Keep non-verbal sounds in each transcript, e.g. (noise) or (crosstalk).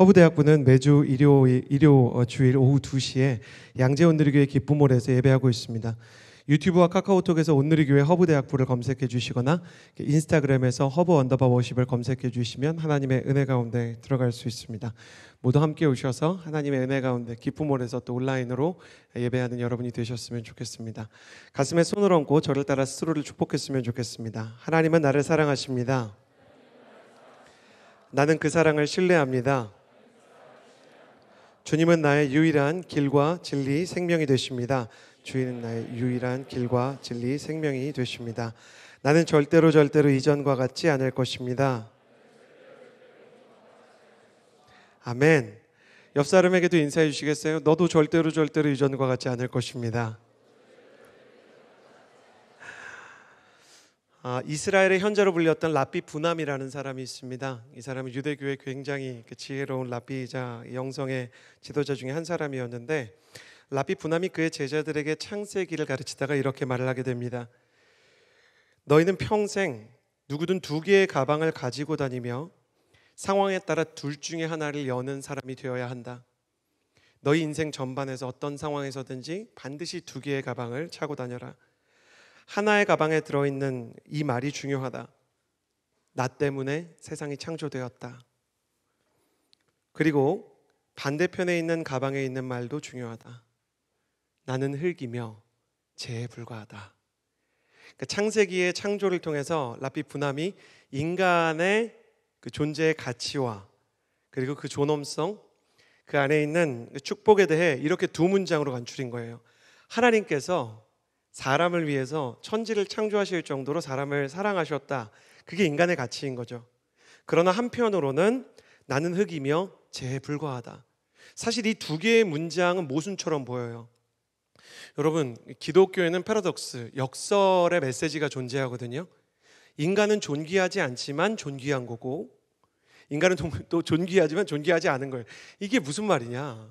허브대학부는 매주 일요, 일요 어, 주일 오후 2시에 양재 온누리교회 기쁨홀에서 예배하고 있습니다. 유튜브와 카카오톡에서 온누리교회 허브대학부를 검색해 주시거나 인스타그램에서 허브 언더바 워십을 검색해 주시면 하나님의 은혜 가운데 들어갈 수 있습니다. 모두 함께 오셔서 하나님의 은혜 가운데 기쁨홀에서 또 온라인으로 예배하는 여러분이 되셨으면 좋겠습니다. 가슴에 손을 얹고 저를 따라 스스로를 축복했으면 좋겠습니다. 하나님은 나를 사랑하십니다. 나는 그 사랑을 신뢰합니다. 주님은 나의 유일한 길과 진리 생명이 되십니다. 주인은 나의 유일한 길과 진리 생명이 되십니다. 나는 절대로 절대로 이전과 같지 않을 것입니다. 아멘. 옆 사람에게도 인사해 주시겠어요? 너도 절대로 절대로 이전과 같지 않을 것입니다. 아, 이스라엘의 현재로 불렸던 라비 부남이라는 사람이 있습니다. 이 사람은 유대교의 굉장히 그 지혜로운 라비이자 영성의 지도자 중에 한 사람이었는데 라비 부남이 그의 제자들에게 창세기를 가르치다가 이렇게 말을 하게 됩니다. 너희는 평생 누구든 두 개의 가방을 가지고 다니며 상황에 따라 둘 중에 하나를 여는 사람이 되어야 한다. 너희 인생 전반에서 어떤 상황에서든지 반드시 두 개의 가방을 차고 다녀라. 하나의 가방에 들어있는 이 말이 중요하다. 나 때문에 세상이 창조되었다. 그리고 반대편에 있는 가방에 있는 말도 중요하다. 나는 흙이며 죄에 불과하다. 그러니까 창세기의 창조를 통해서 라피 부남이 인간의 그 존재의 가치와 그리고 그 존엄성 그 안에 있는 축복에 대해 이렇게 두 문장으로 간추린 거예요. 하나님께서 사람을 위해서 천지를 창조하실 정도로 사람을 사랑하셨다. 그게 인간의 가치인 거죠. 그러나 한편으로는 나는 흙이며 죄에 불과하다. 사실 이 두 개의 문장은 모순처럼 보여요. 여러분, 기독교에는 패러독스, 역설의 메시지가 존재하거든요. 인간은 존귀하지 않지만 존귀한 거고, 인간은 또 존귀하지만 존귀하지 않은 거예요. 이게 무슨 말이냐?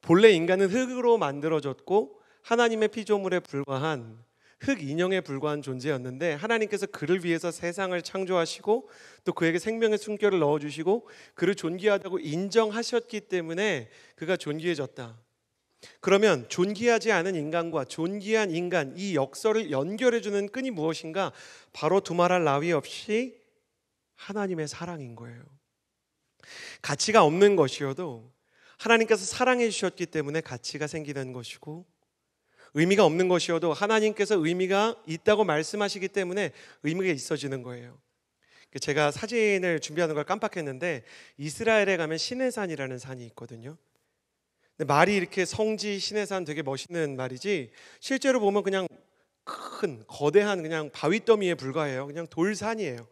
본래 인간은 흙으로 만들어졌고, 하나님의 피조물에 불과한 흙 인형에 불과한 존재였는데 하나님께서 그를 위해서 세상을 창조하시고 또 그에게 생명의 숨결을 넣어주시고 그를 존귀하다고 인정하셨기 때문에 그가 존귀해졌다. 그러면 존귀하지 않은 인간과 존귀한 인간 이 역설을 연결해주는 끈이 무엇인가? 바로 두말할 나위 없이 하나님의 사랑인 거예요. 가치가 없는 것이어도 하나님께서 사랑해 주셨기 때문에 가치가 생기는 것이고 의미가 없는 것이어도 하나님께서 의미가 있다고 말씀하시기 때문에 의미가 있어지는 거예요. 그 제가 사진을 준비하는 걸 깜빡했는데 이스라엘에 가면 시내산이라는 산이 있거든요. 근데 말이 이렇게 성지 시내산 되게 멋있는 말이지 실제로 보면 그냥 큰 거대한 그냥 바위 더미에 불과해요. 그냥 돌산이에요.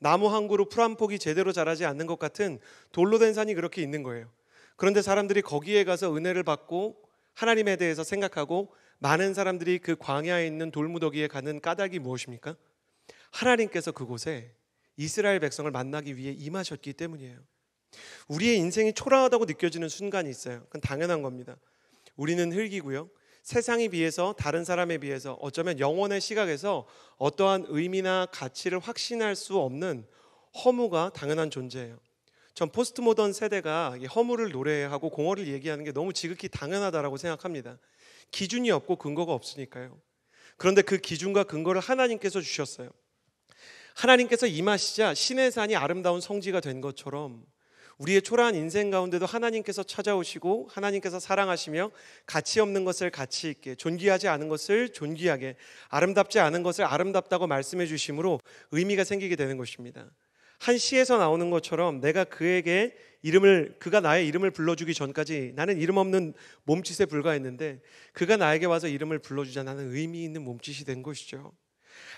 나무 한 그루 풀한 폭이 제대로 자라지 않는 것 같은 돌로 된 산이 그렇게 있는 거예요. 그런데 사람들이 거기에 가서 은혜를 받고 하나님에 대해서 생각하고 많은 사람들이 그 광야에 있는 돌무더기에 가는 까닭이 무엇입니까? 하나님께서 그곳에 이스라엘 백성을 만나기 위해 임하셨기 때문이에요. 우리의 인생이 초라하다고 느껴지는 순간이 있어요. 그건 당연한 겁니다. 우리는 흙이고요. 세상에 비해서 다른 사람에 비해서 어쩌면 영혼의 시각에서 어떠한 의미나 가치를 확신할 수 없는 허무가 당연한 존재예요. 전 포스트모던 세대가 허무를 노래하고 공허를 얘기하는 게 너무 지극히 당연하다라고 생각합니다. 기준이 없고 근거가 없으니까요. 그런데 그 기준과 근거를 하나님께서 주셨어요. 하나님께서 임하시자 신의 산이 아름다운 성지가 된 것처럼 우리의 초라한 인생 가운데도 하나님께서 찾아오시고 하나님께서 사랑하시며 가치 없는 것을 가치 있게 존귀하지 않은 것을 존귀하게 아름답지 않은 것을 아름답다고 말씀해 주심으로 의미가 생기게 되는 것입니다. 한 시에서 나오는 것처럼 내가 그에게 이름을 그가 나의 이름을 불러주기 전까지 나는 이름 없는 몸짓에 불과했는데 그가 나에게 와서 이름을 불러주자 나는 의미 있는 몸짓이 된 것이죠.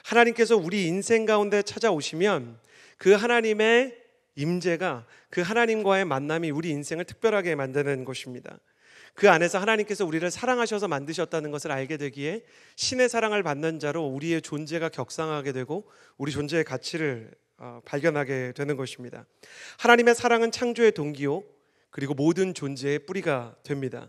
하나님께서 우리 인생 가운데 찾아오시면 그 하나님의 임재가 그 하나님과의 만남이 우리 인생을 특별하게 만드는 것입니다. 그 안에서 하나님께서 우리를 사랑하셔서 만드셨다는 것을 알게 되기에 신의 사랑을 받는 자로 우리의 존재가 격상하게 되고 우리 존재의 가치를 어, 발견하게 되는 것입니다. 하나님의 사랑은 창조의 동기요 그리고 모든 존재의 뿌리가 됩니다.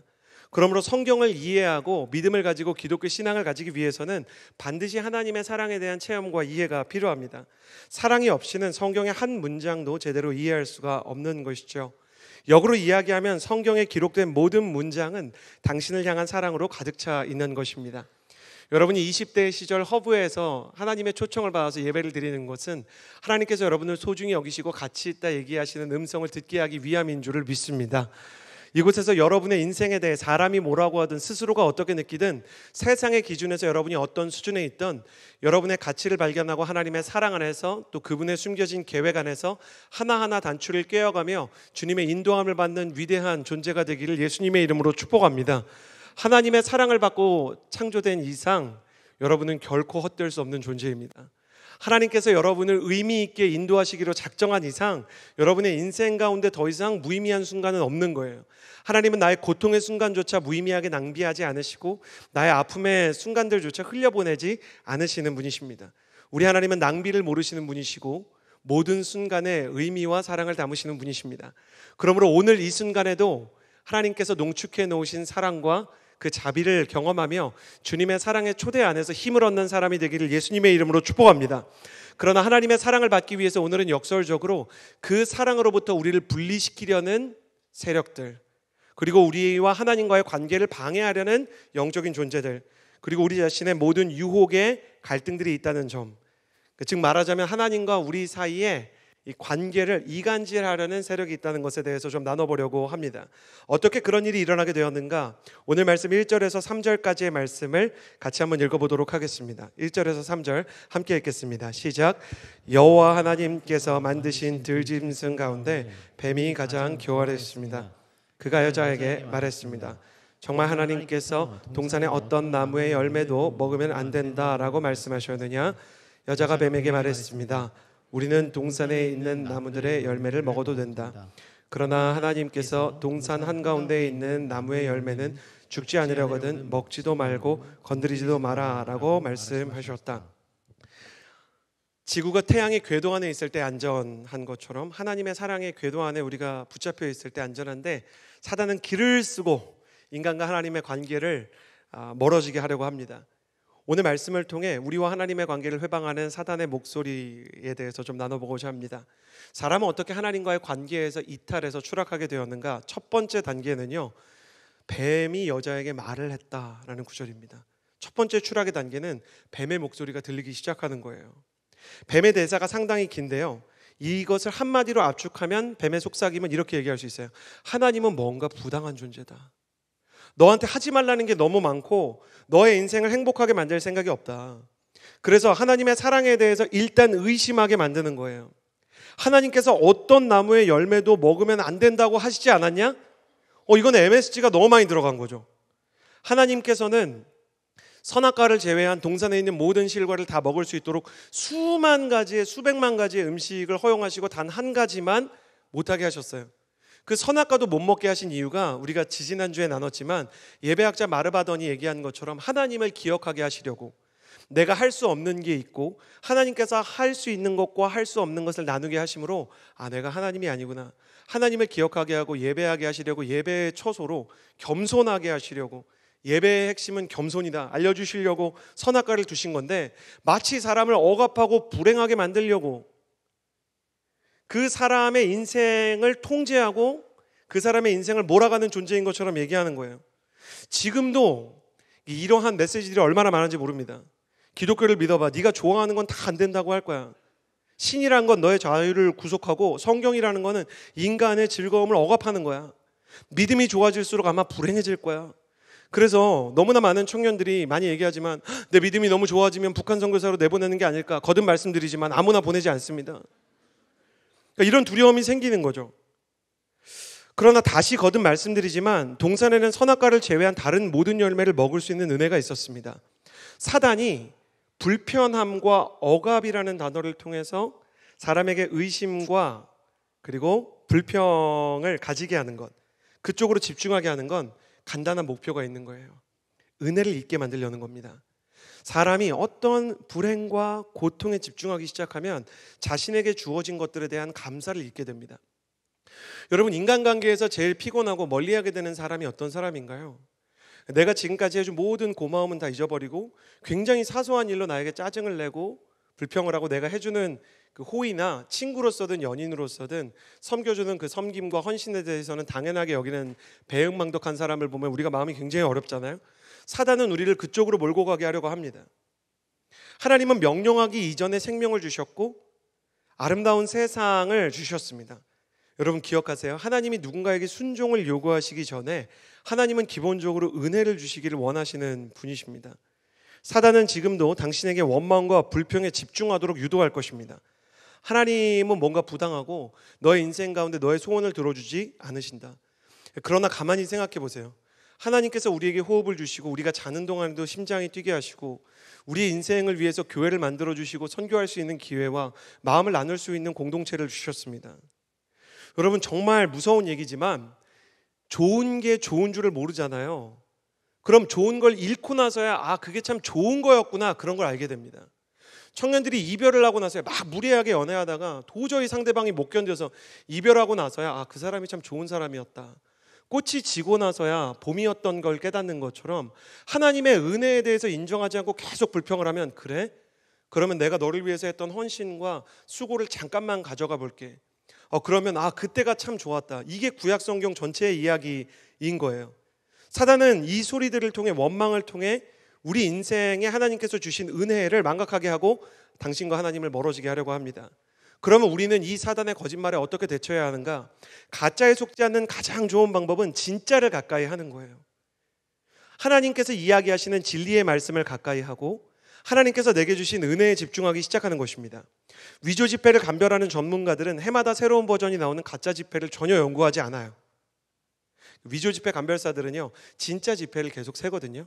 그러므로 성경을 이해하고 믿음을 가지고 기독교 신앙을 가지기 위해서는 반드시 하나님의 사랑에 대한 체험과 이해가 필요합니다. 사랑이 없이는 성경의 한 문장도 제대로 이해할 수가 없는 것이죠. 역으로 이야기하면 성경에 기록된 모든 문장은 당신을 향한 사랑으로 가득 차 있는 것입니다. 여러분이 20대 시절 허브에서 하나님의 초청을 받아서 예배를 드리는 것은 하나님께서 여러분을 소중히 여기시고 가치 있다 얘기하시는 음성을 듣게 하기 위함인 줄을 믿습니다. 이곳에서 여러분의 인생에 대해 사람이 뭐라고 하든 스스로가 어떻게 느끼든 세상의 기준에서 여러분이 어떤 수준에 있던 여러분의 가치를 발견하고 하나님의 사랑 안에서 또 그분의 숨겨진 계획 안에서 하나하나 단추를 꿰어가며 주님의 인도함을 받는 위대한 존재가 되기를 예수님의 이름으로 축복합니다. 하나님의 사랑을 받고 창조된 이상 여러분은 결코 헛될 수 없는 존재입니다. 하나님께서 여러분을 의미 있게 인도하시기로 작정한 이상 여러분의 인생 가운데 더 이상 무의미한 순간은 없는 거예요. 하나님은 나의 고통의 순간조차 무의미하게 낭비하지 않으시고 나의 아픔의 순간들조차 흘려보내지 않으시는 분이십니다. 우리 하나님은 낭비를 모르시는 분이시고 모든 순간에 의미와 사랑을 담으시는 분이십니다. 그러므로 오늘 이 순간에도 하나님께서 농축해 놓으신 사랑과 그 자비를 경험하며 주님의 사랑의 초대 안에서 힘을 얻는 사람이 되기를 예수님의 이름으로 축복합니다. 그러나 하나님의 사랑을 받기 위해서 오늘은 역설적으로 그 사랑으로부터 우리를 분리시키려는 세력들, 그리고 우리와 하나님과의 관계를 방해하려는 영적인 존재들, 그리고 우리 자신의 모든 유혹의 갈등들이 있다는 점. 그 즉 말하자면 하나님과 우리 사이에 이 관계를 이간질하려는 세력이 있다는 것에 대해서 좀 나눠보려고 합니다. 어떻게 그런 일이 일어나게 되었는가? 오늘 말씀 1절에서 3절까지의 말씀을 같이 한번 읽어보도록 하겠습니다. 1절에서 3절 함께 읽겠습니다. 시작. 여호와 하나님께서 만드신 들짐승 가운데 뱀이 가장 교활했습니다. 그가 여자에게 말했습니다. 정말 하나님께서 동산의 어떤 나무의 열매도 먹으면 안 된다라고 말씀하셨느냐? 여자가 뱀에게 말했습니다. 우리는 동산에 있는 나무들의 열매를 먹어도 된다. 그러나 하나님께서 동산 한가운데에 있는 나무의 열매는 죽지 않으려거든 먹지도 말고 건드리지도 마라 라고 말씀하셨다. 지구가 태양의 궤도 안에 있을 때 안전한 것처럼 하나님의 사랑의 궤도 안에 우리가 붙잡혀 있을 때 안전한데 사단은 길을 쓰고 인간과 하나님의 관계를 아, 멀어지게 하려고 합니다. 오늘 말씀을 통해 우리와 하나님의 관계를 회방하는 사단의 목소리에 대해서 좀 나눠보고자 합니다. 사람은 어떻게 하나님과의 관계에서 이탈해서 추락하게 되었는가? 첫 번째 단계는요, 뱀이 여자에게 말을 했다라는 구절입니다. 첫 번째 추락의 단계는 뱀의 목소리가 들리기 시작하는 거예요. 뱀의 대사가 상당히 긴데요. 이것을 한마디로 압축하면 뱀의 속삭임은 이렇게 얘기할 수 있어요. 하나님은 뭔가 부당한 존재다. 너한테 하지 말라는 게 너무 많고 너의 인생을 행복하게 만들 생각이 없다. 그래서 하나님의 사랑에 대해서 일단 의심하게 만드는 거예요. 하나님께서 어떤 나무의 열매도 먹으면 안 된다고 하시지 않았냐? 어, 이건 MSG가 너무 많이 들어간 거죠. 하나님께서는 선악과를 제외한 동산에 있는 모든 실과를 다 먹을 수 있도록 수만 가지의 수백만 가지의 음식을 허용하시고 단 한 가지만 못하게 하셨어요. 그 선악과도 못 먹게 하신 이유가 우리가 지지난주에 나눴지만 예배학자 마르바더니 얘기한 것처럼 하나님을 기억하게 하시려고 내가 할 수 없는 게 있고 하나님께서 할 수 있는 것과 할 수 없는 것을 나누게 하심으로 아 내가 하나님이 아니구나 하나님을 기억하게 하고 예배하게 하시려고 예배의 처소로 겸손하게 하시려고 예배의 핵심은 겸손이다 알려주시려고 선악과를 두신 건데 마치 사람을 억압하고 불행하게 만들려고 그 사람의 인생을 통제하고 그 사람의 인생을 몰아가는 존재인 것처럼 얘기하는 거예요. 지금도 이러한 메시지들이 얼마나 많은지 모릅니다. 기독교를 믿어봐. 네가 좋아하는 건 다 안 된다고 할 거야. 신이란 건 너의 자유를 구속하고 성경이라는 거는 인간의 즐거움을 억압하는 거야. 믿음이 좋아질수록 아마 불행해질 거야. 그래서 너무나 많은 청년들이 많이 얘기하지만 내 믿음이 너무 좋아지면 북한 선교사로 내보내는 게 아닐까 거듭 말씀드리지만 아무나 보내지 않습니다. 그러니까 이런 두려움이 생기는 거죠. 그러나 다시 거듭 말씀드리지만 동산에는 선악과를 제외한 다른 모든 열매를 먹을 수 있는 은혜가 있었습니다. 사단이 불편함과 억압이라는 단어를 통해서 사람에게 의심과 그리고 불평을 가지게 하는 것, 그쪽으로 집중하게 하는 건 간단한 목표가 있는 거예요. 은혜를 잊게 만들려는 겁니다. 사람이 어떤 불행과 고통에 집중하기 시작하면 자신에게 주어진 것들에 대한 감사를 잃게 됩니다. 여러분 인간관계에서 제일 피곤하고 멀리하게 되는 사람이 어떤 사람인가요? 내가 지금까지 해준 모든 고마움은 다 잊어버리고 굉장히 사소한 일로 나에게 짜증을 내고 불평을 하고 내가 해주는 그 호의나 친구로서든 연인으로서든 섬겨주는 그 섬김과 헌신에 대해서는 당연하게 여기는 배은망덕한 사람을 보면 우리가 마음이 굉장히 어렵잖아요. 사단은 우리를 그쪽으로 몰고 가게 하려고 합니다. 하나님은 명령하기 이전에 생명을 주셨고 아름다운 세상을 주셨습니다. 여러분 기억하세요. 하나님이 누군가에게 순종을 요구하시기 전에 하나님은 기본적으로 은혜를 주시기를 원하시는 분이십니다. 사단은 지금도 당신에게 원망과 불평에 집중하도록 유도할 것입니다. 하나님은 뭔가 부당하고 너의 인생 가운데 너의 소원을 들어주지 않으신다. 그러나 가만히 생각해 보세요. 하나님께서 우리에게 호흡을 주시고 우리가 자는 동안에도 심장이 뛰게 하시고 우리 인생을 위해서 교회를 만들어 주시고 선교할 수 있는 기회와 마음을 나눌 수 있는 공동체를 주셨습니다. 여러분 정말 무서운 얘기지만 좋은 게 좋은 줄을 모르잖아요. 그럼 좋은 걸 잃고 나서야 아 그게 참 좋은 거였구나 그런 걸 알게 됩니다. 청년들이 이별을 하고 나서야 막 무례하게 연애하다가 도저히 상대방이 못 견뎌서 이별하고 나서야 아 그 사람이 참 좋은 사람이었다. 꽃이 지고 나서야 봄이었던 걸 깨닫는 것처럼 하나님의 은혜에 대해서 인정하지 않고 계속 불평을 하면 그래? 그러면 내가 너를 위해서 했던 헌신과 수고를 잠깐만 가져가 볼게. 어 그러면 아 그때가 참 좋았다. 이게 구약 성경 전체의 이야기인 거예요. 사단은 이 소리들을 통해 원망을 통해 우리 인생에 하나님께서 주신 은혜를 망각하게 하고 당신과 하나님을 멀어지게 하려고 합니다. 그러면 우리는 이 사단의 거짓말에 어떻게 대처해야 하는가? 가짜에 속지 않는 가장 좋은 방법은 진짜를 가까이 하는 거예요. 하나님께서 이야기하시는 진리의 말씀을 가까이 하고 하나님께서 내게 주신 은혜에 집중하기 시작하는 것입니다. 위조 지폐를 감별하는 전문가들은 해마다 새로운 버전이 나오는 가짜 지폐를 전혀 연구하지 않아요. 위조 지폐 감별사들은요, 진짜 지폐를 계속 세거든요.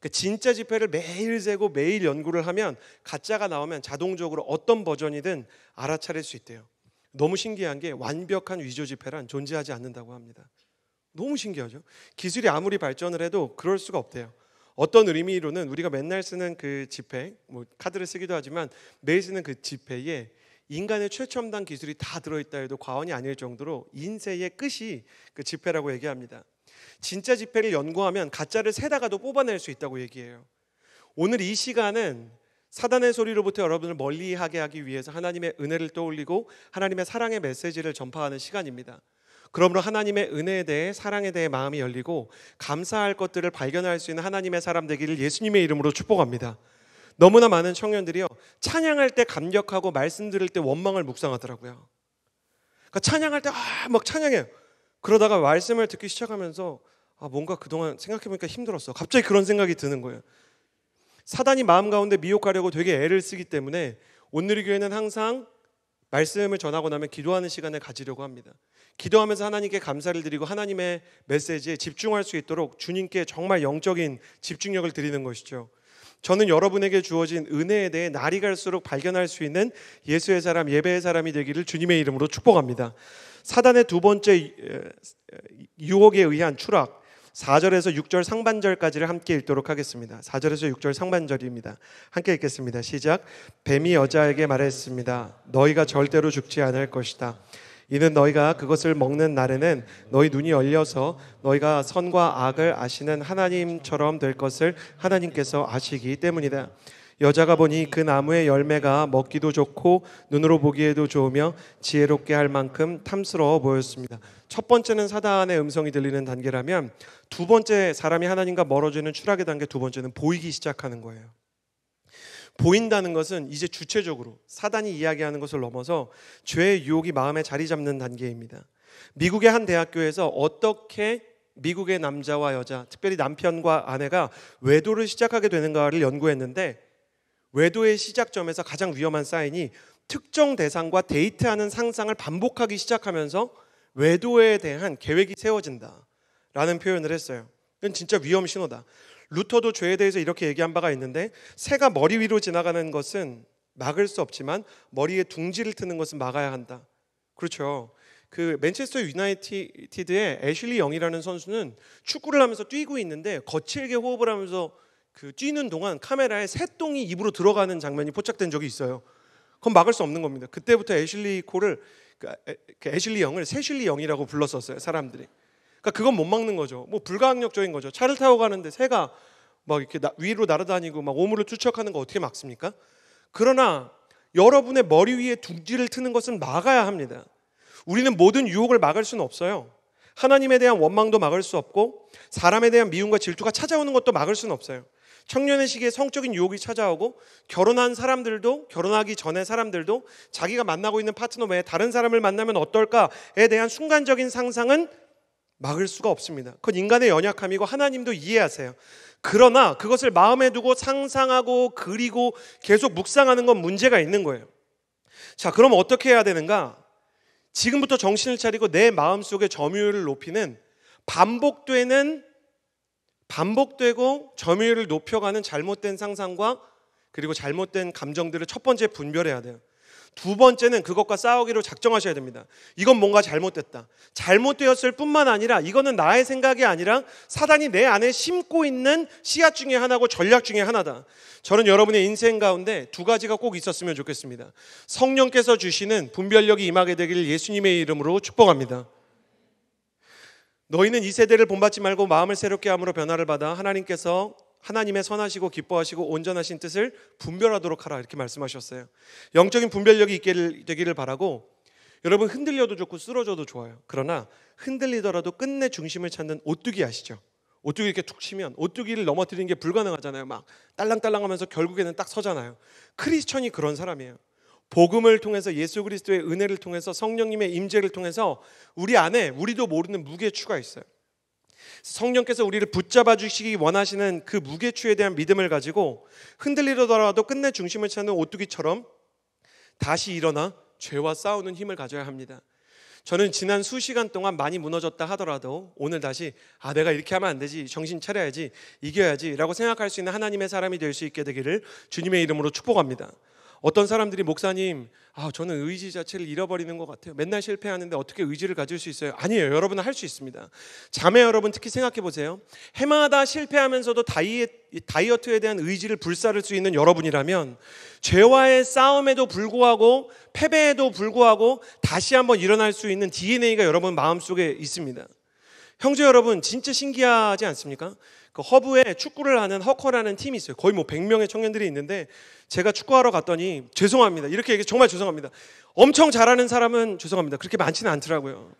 그 진짜 지폐를 매일 재고 매일 연구를 하면 가짜가 나오면 자동적으로 어떤 버전이든 알아차릴 수 있대요. 너무 신기한 게 완벽한 위조 지폐란 존재하지 않는다고 합니다. 너무 신기하죠. 기술이 아무리 발전을 해도 그럴 수가 없대요. 어떤 의미로는 우리가 맨날 쓰는 그 지폐, 뭐 카드를 쓰기도 하지만 매일 쓰는 그 지폐에 인간의 최첨단 기술이 다 들어있다 해도 과언이 아닐 정도로 인쇄의 끝이 그 지폐라고 얘기합니다. 진짜 지폐를 연구하면 가짜를 세다가도 뽑아낼 수 있다고 얘기해요. 오늘 이 시간은 사단의 소리로부터 여러분을 멀리하게 하기 위해서 하나님의 은혜를 떠올리고 하나님의 사랑의 메시지를 전파하는 시간입니다. 그러므로 하나님의 은혜에 대해 사랑에 대해 마음이 열리고 감사할 것들을 발견할 수 있는 하나님의 사람 되기를 예수님의 이름으로 축복합니다. 너무나 많은 청년들이요 찬양할 때 감격하고 말씀 들을 때 원망을 묵상하더라고요. 그러니까 찬양할 때아 찬양해요. 그러다가 말씀을 듣기 시작하면서 아 뭔가 그동안 생각해보니까 힘들었어. 갑자기 그런 생각이 드는 거예요. 사단이 마음 가운데 미혹하려고 되게 애를 쓰기 때문에 오늘의 교회는 항상 말씀을 전하고 나면 기도하는 시간을 가지려고 합니다. 기도하면서 하나님께 감사를 드리고 하나님의 메시지에 집중할 수 있도록 주님께 정말 영적인 집중력을 드리는 것이죠. 저는 여러분에게 주어진 은혜에 대해 날이 갈수록 발견할 수 있는 예수의 사람, 예배의 사람이 되기를 주님의 이름으로 축복합니다. 사단의 두 번째 유혹에 의한 추락 4절에서 6절 상반절까지를 함께 읽도록 하겠습니다. 4절에서 6절 상반절입니다. 함께 읽겠습니다. 시작. 뱀이 여자에게 말했습니다. 너희가 절대로 죽지 않을 것이다. 이는 너희가 그것을 먹는 날에는 너희 눈이 열려서 너희가 선과 악을 아시는 하나님처럼 될 것을 하나님께서 아시기 때문이다. 여자가 보니 그 나무의 열매가 먹기도 좋고 눈으로 보기에도 좋으며 지혜롭게 할 만큼 탐스러워 보였습니다. 첫 번째는 사단의 음성이 들리는 단계라면 두 번째 사람이 하나님과 멀어지는 추락의 단계 두 번째는 보이기 시작하는 거예요. 보인다는 것은 이제 주체적으로 사단이 이야기하는 것을 넘어서 죄의 유혹이 마음에 자리 잡는 단계입니다. 미국의 한 대학교에서 어떻게 미국의 남자와 여자, 특별히 남편과 아내가 외도를 시작하게 되는가를 연구했는데 외도의 시작점에서 가장 위험한 사인이 특정 대상과 데이트하는 상상을 반복하기 시작하면서 외도에 대한 계획이 세워진다라는 표현을 했어요. 이건 진짜 위험 신호다. 루터도 죄에 대해서 이렇게 얘기한 바가 있는데 새가 머리 위로 지나가는 것은 막을 수 없지만 머리에 둥지를 트는 것은 막아야 한다. 그렇죠. 그 맨체스터 유나이티드의 애슐리 영이라는 선수는 축구를 하면서 뛰고 있는데 거칠게 호흡을 하면서 그 뛰는 동안 카메라에 새똥이 입으로 들어가는 장면이 포착된 적이 있어요. 그건 막을 수 없는 겁니다. 그때부터 애슐리 코를 그, 그 애슐리 영을 새슐리 영이라고 불렀었어요 사람들이. 그러니까 그건 못 막는 거죠. 뭐 불가항력적인 거죠. 차를 타고 가는데 새가 막 이렇게 나, 위로 날아다니고 막 오물을 투척하는거 어떻게 막습니까? 그러나 여러분의 머리 위에 둥지를 트는 것은 막아야 합니다. 우리는 모든 유혹을 막을 수는 없어요. 하나님에 대한 원망도 막을 수 없고 사람에 대한 미움과 질투가 찾아오는 것도 막을 수는 없어요. 청년의 시기에 성적인 유혹이 찾아오고 결혼한 사람들도 결혼하기 전에 사람들도 자기가 만나고 있는 파트너 외에 다른 사람을 만나면 어떨까에 대한 순간적인 상상은 막을 수가 없습니다. 그건 인간의 연약함이고 하나님도 이해하세요. 그러나 그것을 마음에 두고 상상하고 그리고 계속 묵상하는 건 문제가 있는 거예요. 자, 그럼 어떻게 해야 되는가? 지금부터 정신을 차리고 내 마음 속의 점유율을 높이는 반복되는 반복되고 점유율을 높여가는 잘못된 상상과 그리고 잘못된 감정들을 첫 번째 분별해야 돼요. 두 번째는 그것과 싸우기로 작정하셔야 됩니다. 이건 뭔가 잘못됐다. 잘못되었을 뿐만 아니라 이거는 나의 생각이 아니라 사단이 내 안에 심고 있는 씨앗 중에 하나고 전략 중에 하나다. 저는 여러분의 인생 가운데 두 가지가 꼭 있었으면 좋겠습니다. 성령께서 주시는 분별력이 임하게 되기를 예수님의 이름으로 축복합니다. 너희는 이 세대를 본받지 말고 마음을 새롭게 함으로 변화를 받아 하나님께서 하나님의 선하시고 기뻐하시고 온전하신 뜻을 분별하도록 하라 이렇게 말씀하셨어요. 영적인 분별력이 있게 되기를 바라고 여러분 흔들려도 좋고 쓰러져도 좋아요. 그러나 흔들리더라도 끝내 중심을 찾는 오뚜기 아시죠? 오뚜기 이렇게 툭 치면 오뚜기를 넘어뜨리는 게 불가능하잖아요. 막 딸랑딸랑하면서 결국에는 딱 서잖아요. 크리스천이 그런 사람이에요. 복음을 통해서 예수 그리스도의 은혜를 통해서 성령님의 임재를 통해서 우리 안에 우리도 모르는 무게추가 있어요. 성령께서 우리를 붙잡아 주시기 원하시는 그 무게추에 대한 믿음을 가지고 흔들리더라도 끝내 중심을 찾는 오뚜기처럼 다시 일어나 죄와 싸우는 힘을 가져야 합니다. 저는 지난 수시간 동안 많이 무너졌다 하더라도 오늘 다시 아 내가 이렇게 하면 안 되지 정신 차려야지 이겨야지라고 생각할 수 있는 하나님의 사람이 될 수 있게 되기를 주님의 이름으로 축복합니다. 어떤 사람들이 목사님, 아, 저는 의지 자체를 잃어버리는 것 같아요. 맨날 실패하는데 어떻게 의지를 가질 수 있어요? 아니에요. 여러분은 할 수 있습니다. 자매 여러분 특히 생각해 보세요. 해마다 실패하면서도 다이에, 다이어트에 대한 의지를 불사를 수 있는 여러분이라면 죄와의 싸움에도 불구하고 패배에도 불구하고 다시 한번 일어날 수 있는 DNA가 여러분 마음속에 있습니다. 형제 여러분 진짜 신기하지 않습니까? 그 허브에 축구를 하는 허커라는 팀이 있어요. 거의 뭐 100명의 청년들이 있는데 제가 축구하러 갔더니 죄송합니다. 이렇게 얘기 정말 죄송합니다. 엄청 잘하는 사람은 죄송합니다. 그렇게 많지는 않더라고요.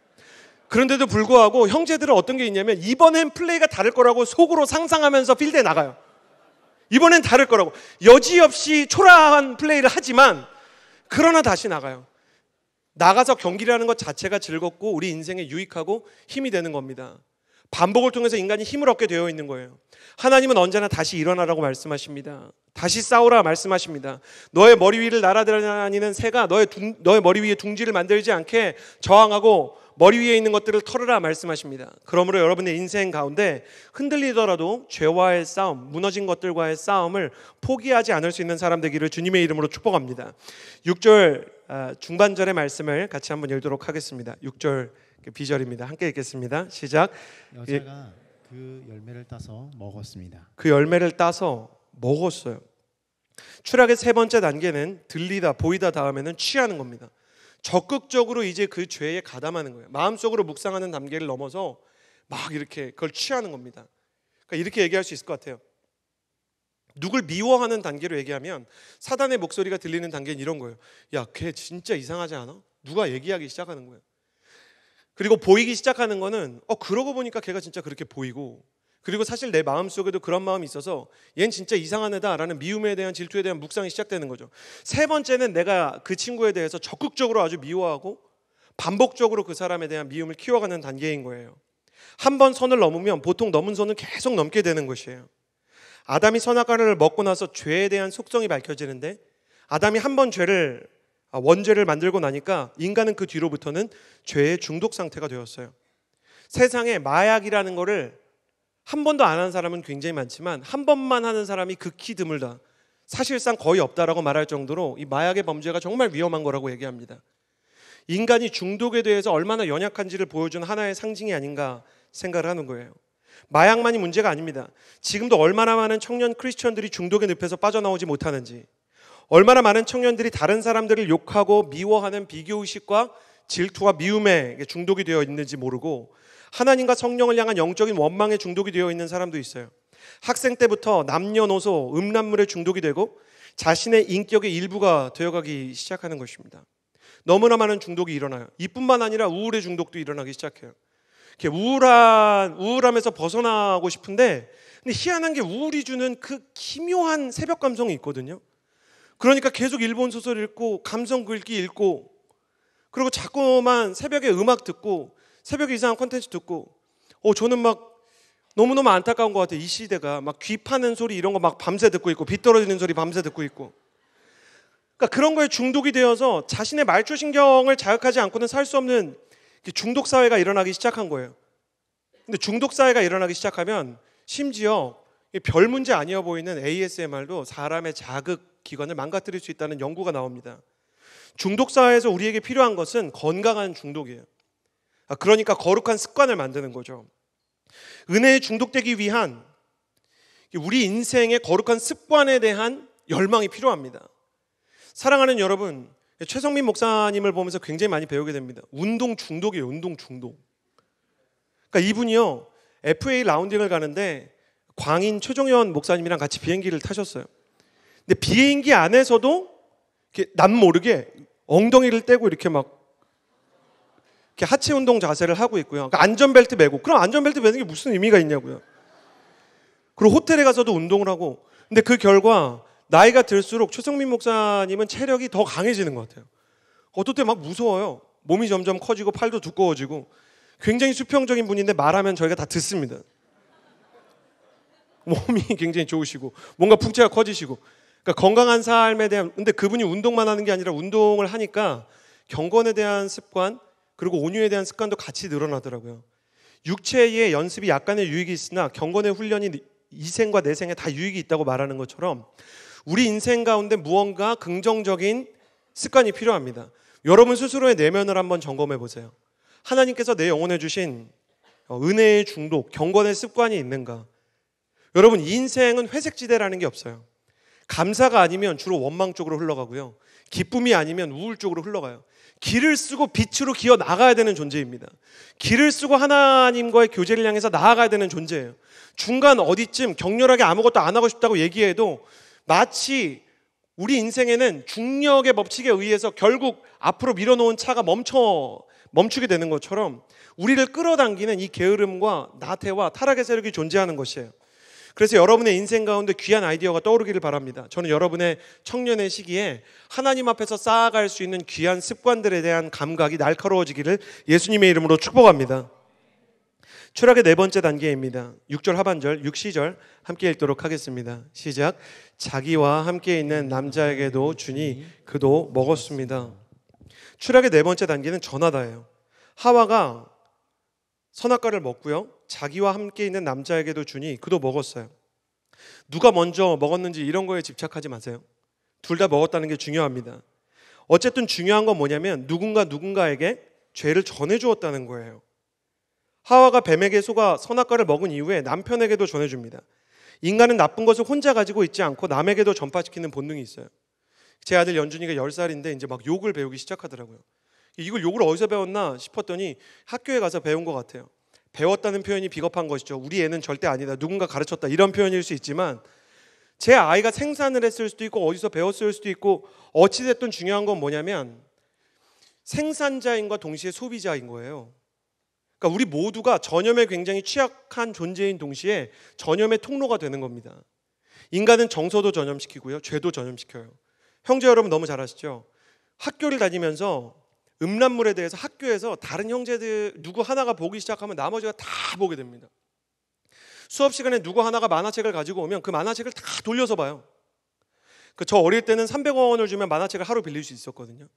그런데도 불구하고 형제들은 어떤 게 있냐면 이번엔 플레이가 다를 거라고 속으로 상상하면서 필드에 나가요. 이번엔 다를 거라고 여지없이 초라한 플레이를 하지만 그러나 다시 나가요. 나가서 경기를하는것 자체가 즐겁고 우리 인생에 유익하고 힘이 되는 겁니다. 반복을 통해서 인간이 힘을 얻게 되어 있는 거예요. 하나님은 언제나 다시 일어나라고 말씀하십니다. 다시 싸우라 말씀하십니다. 너의 머리 위를 날아다니는 새가 너의, 둥, 너의 머리 위에 둥지를 만들지 않게 저항하고 머리 위에 있는 것들을 털으라 말씀하십니다. 그러므로 여러분의 인생 가운데 흔들리더라도 죄와의 싸움, 무너진 것들과의 싸움을 포기하지 않을 수 있는 사람 되기를 주님의 이름으로 축복합니다. 6절 아, 중반절의 말씀을 같이 한번 읽도록 하겠습니다. 6절 그 비절입니다. 함께 읽겠습니다. 시작. 예. 여자가 그 열매를 따서 먹었습니다. 그 열매를 따서 먹었어요. 추락의 세 번째 단계는 들리다, 보이다 다음에는 취하는 겁니다. 적극적으로 이제 그 죄에 가담하는 거예요. 마음속으로 묵상하는 단계를 넘어서 막 이렇게 그걸 취하는 겁니다. 그러니까 이렇게 얘기할 수 있을 것 같아요. 누굴 미워하는 단계로 얘기하면 사단의 목소리가 들리는 단계는 이런 거예요. 야, 걔 진짜 이상하지 않아? 누가 얘기하기 시작하는 거예요. 그리고 보이기 시작하는 거는 어 그러고 보니까 걔가 진짜 그렇게 보이고 그리고 사실 내 마음속에도 그런 마음이 있어서 얜 진짜 이상한 애다라는 미움에 대한 질투에 대한 묵상이 시작되는 거죠. 세 번째는 내가 그 친구에 대해서 적극적으로 아주 미워하고 반복적으로 그 사람에 대한 미움을 키워가는 단계인 거예요. 한 번 선을 넘으면 보통 넘은 선은 계속 넘게 되는 것이에요. 아담이 선악과를 먹고 나서 죄에 대한 속성이 밝혀지는데 아담이 한 번 죄를 아, 원죄를 만들고 나니까 인간은 그 뒤로부터는 죄의 중독 상태가 되었어요. 세상에 마약이라는 거를 한 번도 안 한 사람은 굉장히 많지만 한 번만 하는 사람이 극히 드물다. 사실상 거의 없다라고 말할 정도로 이 마약의 범죄가 정말 위험한 거라고 얘기합니다. 인간이 중독에 대해서 얼마나 연약한지를 보여준 하나의 상징이 아닌가 생각을 하는 거예요. 마약만이 문제가 아닙니다. 지금도 얼마나 많은 청년 크리스천들이 중독의 늪에서 빠져나오지 못하는지 얼마나 많은 청년들이 다른 사람들을 욕하고 미워하는 비교의식과 질투와 미움에 중독이 되어 있는지 모르고 하나님과 성령을 향한 영적인 원망에 중독이 되어 있는 사람도 있어요. 학생 때부터 남녀노소 음란물에 중독이 되고 자신의 인격의 일부가 되어가기 시작하는 것입니다. 너무나 많은 중독이 일어나요. 이뿐만 아니라 우울의 중독도 일어나기 시작해요. 이렇게 우울한 우울함에서 벗어나고 싶은데 근데 희한한 게 우울이 주는 그 기묘한 새벽 감성이 있거든요. 그러니까 계속 일본 소설 읽고 감성 글귀 읽고 그리고 자꾸만 새벽에 음악 듣고 새벽에 이상한 콘텐츠 듣고 어 저는 막 너무너무 안타까운 것 같아요. 이 시대가 막 귀 파는 소리 이런 거 막 밤새 듣고 있고 빗 떨어지는 소리 밤새 듣고 있고 그러니까 그런 거에 중독이 되어서 자신의 말초 신경을 자극하지 않고는 살 수 없는 중독 사회가 일어나기 시작한 거예요. 근데 중독 사회가 일어나기 시작하면 심지어 별 문제 아니어 보이는 ASMR도 사람의 자극 기관을 망가뜨릴 수 있다는 연구가 나옵니다. 중독 사회에서 우리에게 필요한 것은 건강한 중독이에요. 아, 그러니까 거룩한 습관을 만드는 거죠. 은혜에 중독되기 위한 우리 인생의 거룩한 습관에 대한 열망이 필요합니다. 사랑하는 여러분, 최성민 목사님을 보면서 굉장히 많이 배우게 됩니다. 운동 중독이에요, 운동 중독. 그러니까 이분이요, FA 라운딩을 가는데 광인 최종현 목사님이랑 같이 비행기를 타셨어요. 근데 비행기 안에서도 이렇게 남 모르게 엉덩이를 떼고 이렇게 막 이렇게 하체 운동 자세를 하고 있고요. 그러니까 안전벨트 메고 그럼 안전벨트 매는 게 무슨 의미가 있냐고요. 그리고 호텔에 가서도 운동을 하고 근데 그 결과 나이가 들수록 최성민 목사님은 체력이 더 강해지는 것 같아요. 어떨 때막 무서워요. 몸이 점점 커지고 팔도 두꺼워지고 굉장히 수평적인 분인데 말하면 저희가 다 듣습니다. 몸이 (laughs) 굉장히 좋으시고 뭔가 풍채가 커지시고 그러니까 건강한 삶에 대한 근데 그분이 운동만 하는 게 아니라 운동을 하니까 경건에 대한 습관 그리고 온유에 대한 습관도 같이 늘어나더라고요. 육체의 연습이 약간의 유익이 있으나 경건의 훈련이 이생과 내생에 다 유익이 있다고 말하는 것처럼 우리 인생 가운데 무언가 긍정적인 습관이 필요합니다. 여러분 스스로의 내면을 한번 점검해 보세요. 하나님께서 내 영혼에 주신 어, 은혜의 중독, 경건의 습관이 있는가? 여러분, 인생은 회색지대라는 게 없어요. 감사가 아니면 주로 원망 쪽으로 흘러가고요. 기쁨이 아니면 우울 쪽으로 흘러가요. 길을 쓰고 빛으로 기어 나가야 되는 존재입니다. 길을 쓰고 하나님과의 교제를 향해서 나아가야 되는 존재예요. 중간 어디쯤 격렬하게 아무것도 안 하고 싶다고 얘기해도 마치 우리 인생에는 중력의 법칙에 의해서 결국 앞으로 밀어놓은 차가 멈춰 멈추게 되는 것처럼 우리를 끌어당기는 이 게으름과 나태와 타락의 세력이 존재하는 것이에요. 그래서 여러분의 인생 가운데 귀한 아이디어가 떠오르기를 바랍니다. 저는 여러분의 청년의 시기에 하나님 앞에서 쌓아갈 수 있는 귀한 습관들에 대한 감각이 날카로워지기를 예수님의 이름으로 축복합니다. 추락의 네 번째 단계입니다. 6절 하반절, 6시절 함께 읽도록 하겠습니다. 시작. 자기와 함께 있는 남자에게도 주니 그도 먹었습니다. 추락의 네 번째 단계는 전하다예요. 하와가 선악과를 먹고요. 자기와 함께 있는 남자에게도 주니 그도 먹었어요. 누가 먼저 먹었는지 이런 거에 집착하지 마세요. 둘 다 먹었다는 게 중요합니다. 어쨌든 중요한 건 뭐냐면 누군가 누군가에게 죄를 전해 주었다는 거예요. 하와가 뱀에게 속아 선악과를 먹은 이후에 남편에게도 전해 줍니다. 인간은 나쁜 것을 혼자 가지고 있지 않고 남에게도 전파시키는 본능이 있어요. 제 아들 연준이가 10살인데 이제 막 욕을 배우기 시작하더라고요. 이걸 욕을 어디서 배웠나 싶었더니 학교에 가서 배운 것 같아요. 배웠다는 표현이 비겁한 것이죠. 우리 애는 절대 아니다. 누군가 가르쳤다. 이런 표현일 수 있지만 제 아이가 생산을 했을 수도 있고 어디서 배웠을 수도 있고 어찌됐든 중요한 건 뭐냐면 생산자인과 동시에 소비자인 거예요. 그러니까 우리 모두가 전염에 굉장히 취약한 존재인 동시에 전염의 통로가 되는 겁니다. 인간은 정서도 전염시키고요. 죄도 전염시켜요. 형제 여러분 너무 잘 아시죠? 학교를 다니면서 음란물에 대해서 학교에서 다른 형제들 누구 하나가 보기 시작하면 나머지가 다 보게 됩니다. 수업 시간에 누구 하나가 만화책을 가지고 오면 그 만화책을 다 돌려서 봐요. 그 저 어릴 때는 300원을 주면 만화책을 하루 빌릴 수 있었거든요.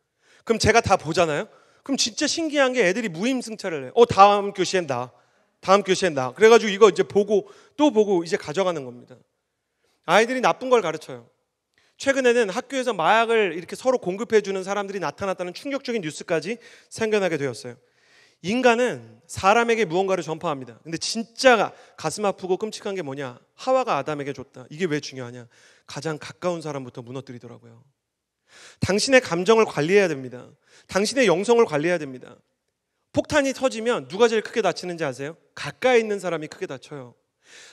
그럼 제가 다 보잖아요. 그럼 진짜 신기한 게 애들이 무임승차를 해. 요어 다음 교시엔 나, 다음 교시엔 나. 그래가지고 이거 이제 보고 또 보고 이제 가져가는 겁니다. 아이들이 나쁜 걸 가르쳐요. 최근에는 학교에서 마약을 이렇게 서로 공급해 주는 사람들이 나타났다는 충격적인 뉴스까지 생겨나게 되었어요. 인간은 사람에게 무언가를 전파합니다. 근데 진짜 가슴 아프고 끔찍한 게 뭐냐? 하와가 아담에게 줬다. 이게 왜 중요하냐? 가장 가까운 사람부터 무너뜨리더라고요. 당신의 감정을 관리해야 됩니다. 당신의 영성을 관리해야 됩니다. 폭탄이 터지면 누가 제일 크게 다치는지 아세요? 가까이 있는 사람이 크게 다쳐요.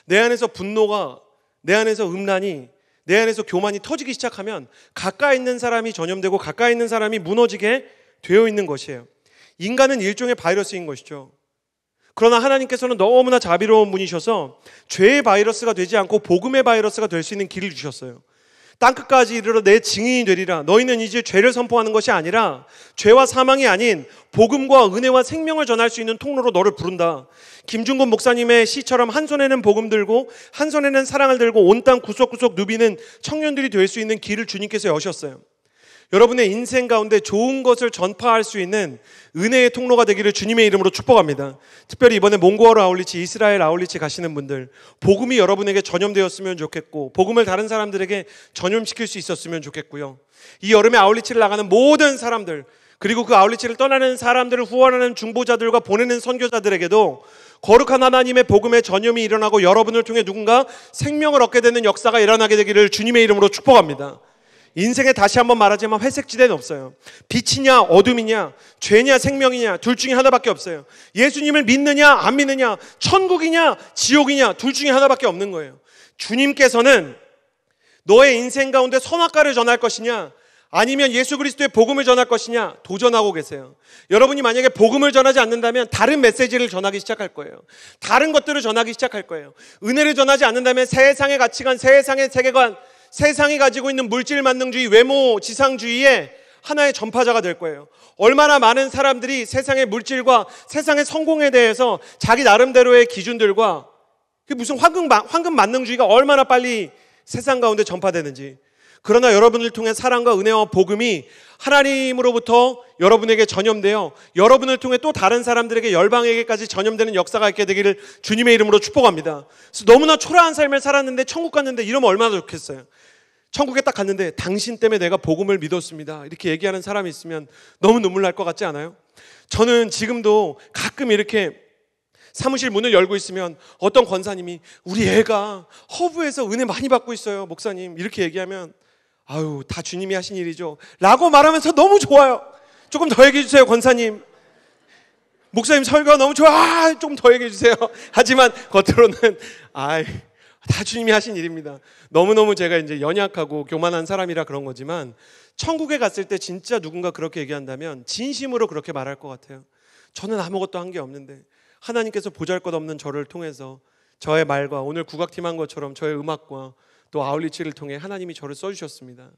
내 안에서 분노가, 내 안에서 음란이, 내 안에서 교만이 터지기 시작하면 가까이 있는 사람이 전염되고 가까이 있는 사람이 무너지게 되어 있는 것이에요. 인간은 일종의 바이러스인 것이죠. 그러나 하나님께서는 너무나 자비로운 분이셔서 죄의 바이러스가 되지 않고 복음의 바이러스가 될 수 있는 길을 주셨어요. 땅끝까지 이르러 내 증인이 되리라. 너희는 이제 죄를 선포하는 것이 아니라 죄와 사망이 아닌 복음과 은혜와 생명을 전할 수 있는 통로로 너를 부른다. 김중곤 목사님의 시처럼 한 손에는 복음 들고 한 손에는 사랑을 들고 온 땅 구석구석 누비는 청년들이 될 수 있는 길을 주님께서 여셨어요. 여러분의 인생 가운데 좋은 것을 전파할 수 있는 은혜의 통로가 되기를 주님의 이름으로 축복합니다. 특별히 이번에 몽고어로 아울리치, 이스라엘 아울리치 가시는 분들, 복음이 여러분에게 전염되었으면 좋겠고, 복음을 다른 사람들에게 전염시킬 수 있었으면 좋겠고요. 이 여름에 아울리치를 나가는 모든 사람들, 그리고 그 아울리치를 떠나는 사람들을 후원하는 중보자들과 보내는 선교자들에게도 거룩한 하나님의 복음의 전염이 일어나고 여러분을 통해 누군가 생명을 얻게 되는 역사가 일어나게 되기를 주님의 이름으로 축복합니다. 인생에 다시 한번 말하지만 회색 지대는 없어요. 빛이냐 어둠이냐 죄냐 생명이냐 둘 중에 하나밖에 없어요. 예수님을 믿느냐 안 믿느냐 천국이냐 지옥이냐 둘 중에 하나밖에 없는 거예요. 주님께서는 너의 인생 가운데 선악과를 전할 것이냐 아니면 예수 그리스도의 복음을 전할 것이냐 도전하고 계세요. 여러분이 만약에 복음을 전하지 않는다면 다른 메시지를 전하기 시작할 거예요. 다른 것들을 전하기 시작할 거예요. 은혜를 전하지 않는다면 세상의 가치관, 세상의 세계관, 세상이 가지고 있는 물질 만능주의, 외모 지상주의의 하나의 전파자가 될 거예요. 얼마나 많은 사람들이 세상의 물질과 세상의 성공에 대해서 자기 나름대로의 기준들과 그 무슨 황금, 황금 만능주의가 얼마나 빨리 세상 가운데 전파되는지. 그러나 여러분을 통해 사랑과 은혜와 복음이 하나님으로부터 여러분에게 전염되어 여러분을 통해 또 다른 사람들에게 열방에게까지 전염되는 역사가 있게 되기를 주님의 이름으로 축복합니다. 그래서 너무나 초라한 삶을 살았는데 천국 갔는데 이러면 얼마나 좋겠어요. 천국에 딱 갔는데 당신 때문에 내가 복음을 믿었습니다. 이렇게 얘기하는 사람이 있으면 너무 눈물 날 것 같지 않아요? 저는 지금도 가끔 이렇게 사무실 문을 열고 있으면 어떤 권사님이 우리 애가 허브에서 은혜 많이 받고 있어요. 목사님. 이렇게 얘기하면 아유, 다 주님이 하신 일이죠. 라고 말하면서 너무 좋아요. 조금 더 얘기해 주세요, 권사님. 목사님 설교 가 너무 좋아. 아, 조금 더 얘기해 주세요. (laughs) 하지만 겉으로는 아이 다 주님이 하신 일입니다. 너무너무 제가 이제 연약하고 교만한 사람이라 그런 거지만 천국에 갔을 때 진짜 누군가 그렇게 얘기한다면 진심으로 그렇게 말할 것 같아요. 저는 아무것도 한 게 없는데 하나님께서 보잘것없는 저를 통해서 저의 말과 오늘 국악팀 한 것처럼 저의 음악과 또 아울리치를 통해 하나님이 저를 써주셨습니다.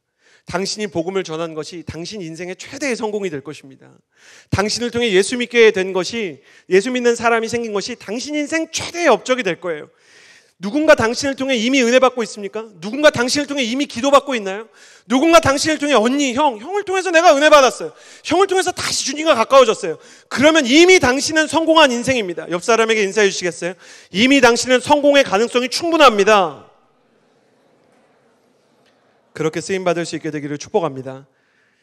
당신이 복음을 전한 것이 당신 인생의 최대의 성공이 될 것입니다. 당신을 통해 예수 믿게 된 것이 예수 믿는 사람이 생긴 것이 당신 인생 최대의 업적이 될 거예요. 누군가 당신을 통해 이미 은혜 받고 있습니까? 누군가 당신을 통해 이미 기도 받고 있나요? 누군가 당신을 통해 언니, 형, 형을 통해서 내가 은혜 받았어요. 형을 통해서 다시 주님과 가까워졌어요. 그러면 이미 당신은 성공한 인생입니다. 옆 사람에게 인사해 주시겠어요? 이미 당신은 성공의 가능성이 충분합니다. 그렇게 쓰임 받을 수 있게 되기를 축복합니다.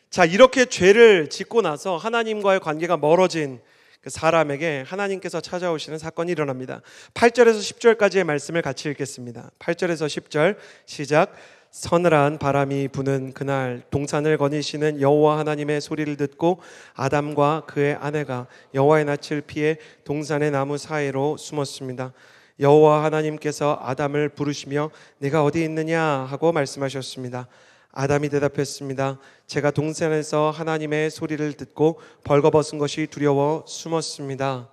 자, 이렇게 죄를 짓고 나서 하나님과의 관계가 멀어진 그 사람에게 하나님께서 찾아오시는 사건이 일어납니다. 8절에서 10절까지의 말씀을 같이 읽겠습니다. 8절에서 10절 시작. 서늘한 바람이 부는 그날 동산을 거니시는 여호와 하나님의 소리를 듣고 아담과 그의 아내가 여호와의 낯을 피해 동산의 나무 사이로 숨었습니다. 여호와 하나님께서 아담을 부르시며 네가 어디 있느냐 하고 말씀하셨습니다. 아담이 대답했습니다. 제가 동산에서 하나님의 소리를 듣고 벌거벗은 것이 두려워 숨었습니다.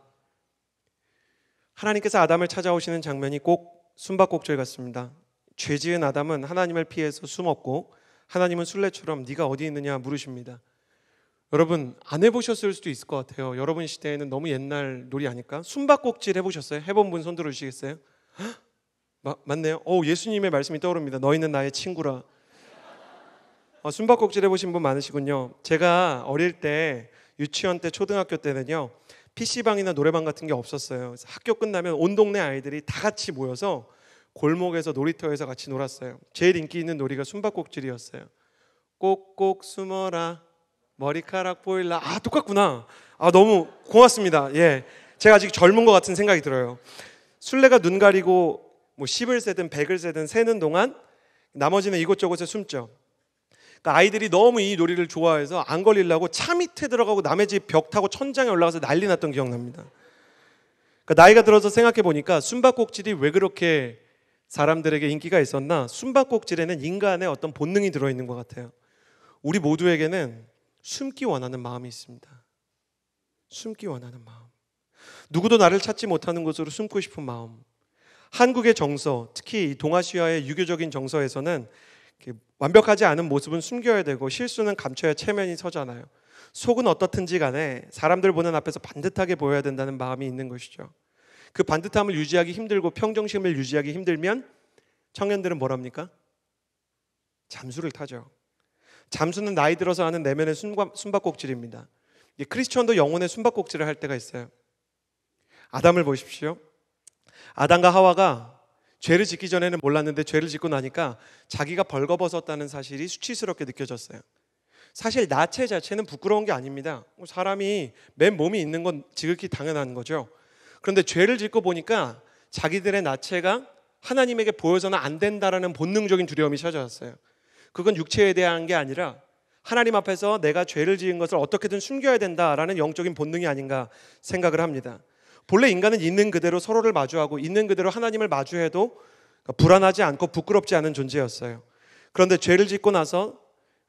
하나님께서 아담을 찾아오시는 장면이 꼭 숨바꼭질 같습니다. 죄 지은 아담은 하나님을 피해서 숨었고 하나님은 술래처럼 네가 어디 있느냐 물으십니다. 여러분 안 해보셨을 수도 있을 것 같아요. 여러분 시대에는 너무 옛날 놀이 아닐까? 숨바꼭질 해보셨어요? 해본 분 손 들어주시겠어요? (gasps) 마, 맞네요. 오 예수님의 말씀이 떠오릅니다. 너희는 나의 친구라. 어, 숨바꼭질 해보신 분 많으시군요. 제가 어릴 때 유치원 때 초등학교 때는요. PC방이나 노래방 같은 게 없었어요. 학교 끝나면 온 동네 아이들이 다 같이 모여서 골목에서 놀이터에서 같이 놀았어요. 제일 인기 있는 놀이가 숨바꼭질이었어요. 꼭꼭 숨어라. 머리카락 보일라. 아, 똑같구나. 아, 너무 고맙습니다. 예. 제가 아직 젊은 것 같은 생각이 들어요. 술래가 눈 가리고 뭐 10을 세든 100을 세든 세는 동안 나머지는 이곳저곳에 숨죠. 그러니까 아이들이 너무 이 놀이를 좋아해서 안 걸리려고 차 밑에 들어가고 남의 집 벽 타고 천장에 올라가서 난리 났던 기억납니다. 그러니까 나이가 들어서 생각해 보니까 숨바꼭질이 왜 그렇게 사람들에게 인기가 있었나? 숨바꼭질에는 인간의 어떤 본능이 들어 있는 것 같아요. 우리 모두에게는 숨기 원하는 마음이 있습니다. 숨기 원하는 마음. 누구도 나를 찾지 못하는 곳으로 숨고 싶은 마음. 한국의 정서, 특히 동아시아의 유교적인 정서에서는 완벽하지 않은 모습은 숨겨야 되고 실수는 감춰야 체면이 서잖아요. 속은 어떻든지 간에 사람들 보는 앞에서 반듯하게 보여야 된다는 마음이 있는 것이죠. 그 반듯함을 유지하기 힘들고 평정심을 유지하기 힘들면 청년들은 뭐랍니까? 잠수를 타죠. 잠수는 나이 들어서 하는 내면의 숨바꼭질입니다. 크리스천도 영혼의 숨바꼭질을 할 때가 있어요. 아담을 보십시오. 아담과 하와가 죄를 짓기 전에는 몰랐는데 죄를 짓고 나니까 자기가 벌거벗었다는 사실이 수치스럽게 느껴졌어요. 사실 나체 자체는 부끄러운 게 아닙니다. 뭐 사람이 맨 몸이 있는 건 지극히 당연한 거죠. 그런데 죄를 짓고 보니까 자기들의 나체가 하나님에게 보여서는 안 된다라는 본능적인 두려움이 찾아왔어요. 그건 육체에 대한 게 아니라 하나님 앞에서 내가 죄를 지은 것을 어떻게든 숨겨야 된다라는 영적인 본능이 아닌가 생각을 합니다. 본래 인간은 있는 그대로 서로를 마주하고 있는 그대로 하나님을 마주해도 그러니까 불안하지 않고 부끄럽지 않은 존재였어요. 그런데 죄를 짓고 나서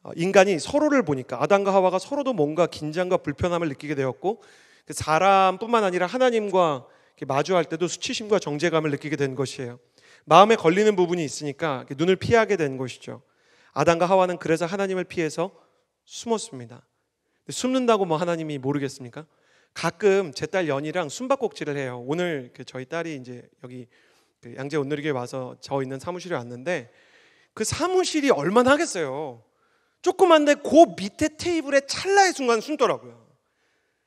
어, 인간이 서로를 보니까 아담과 하와가 서로도 뭔가 긴장과 불편함을 느끼게 되었고 그 사람뿐만 아니라 하나님과 마주할 때도 수치심과 정제감을 느끼게 된 것이에요. 마음에 걸리는 부분이 있으니까 눈을 피하게 된 것이죠. 아담과 하와는 그래서 하나님을 피해서 숨었습니다. 숨는다고 뭐 하나님이 모르겠습니까? 가끔 제 딸 연이랑 숨바꼭질을 해요. 오늘 그 저희 딸이 이제 여기 그 양재 온누리교회 와서 저 있는 사무실에 왔는데 그 사무실이 얼마나 하겠어요. 조그만데 그 밑에 테이블에 찰나의 순간 숨더라고요.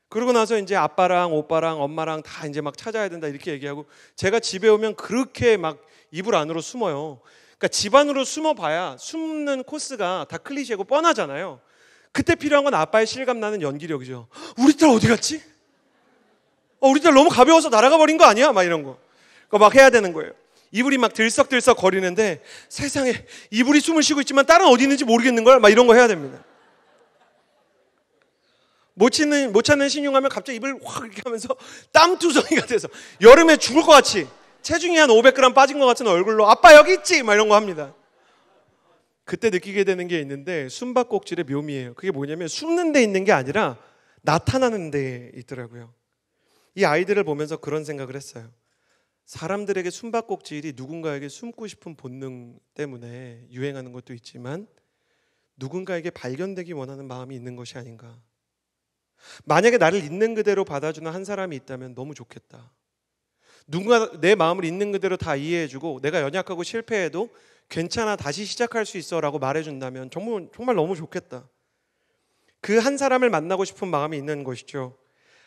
그러고 나서 이제 아빠랑 오빠랑 엄마랑 다 이제 막 찾아야 된다 이렇게 얘기하고 제가 집에 오면 그렇게 막 이불 안으로 숨어요. 그러니까 집 안으로 숨어봐야 숨는 코스가 다 클리셰고 뻔하잖아요. 그때 필요한 건 아빠의 실감 나는 연기력이죠. 우리 딸 어디 갔지? 어, 우리 딸 너무 가벼워서 날아가 버린 거 아니야? 막 이런 거. 그거 막 해야 되는 거예요. 이불이 막 들썩들썩 거리는데 세상에 이불이 숨을 쉬고 있지만 딸은 어디 있는지 모르겠는 걸막 이런 거 해야 됩니다. 못 찾는, 못 찾는 신용하면 갑자기 입을 확 이렇게 하면서 땀투성이가 돼서 여름에 죽을 것 같이 체중이 한 500g 빠진 것 같은 얼굴로 아빠 여기 있지! 막 이런 거 합니다. 그때 느끼게 되는 게 있는데 숨바꼭질의 묘미예요. 그게 뭐냐면 숨는 데 있는 게 아니라 나타나는 데 있더라고요. 이 아이들을 보면서 그런 생각을 했어요. 사람들에게 숨바꼭질이 누군가에게 숨고 싶은 본능 때문에 유행하는 것도 있지만 누군가에게 발견되기 원하는 마음이 있는 것이 아닌가. 만약에 나를 있는 그대로 받아주는 한 사람이 있다면 너무 좋겠다. 누군가 내 마음을 있는 그대로 다 이해해주고 내가 연약하고 실패해도 괜찮아 다시 시작할 수 있어라고 말해준다면 정말 정말 너무 좋겠다. 그 한 사람을 만나고 싶은 마음이 있는 것이죠.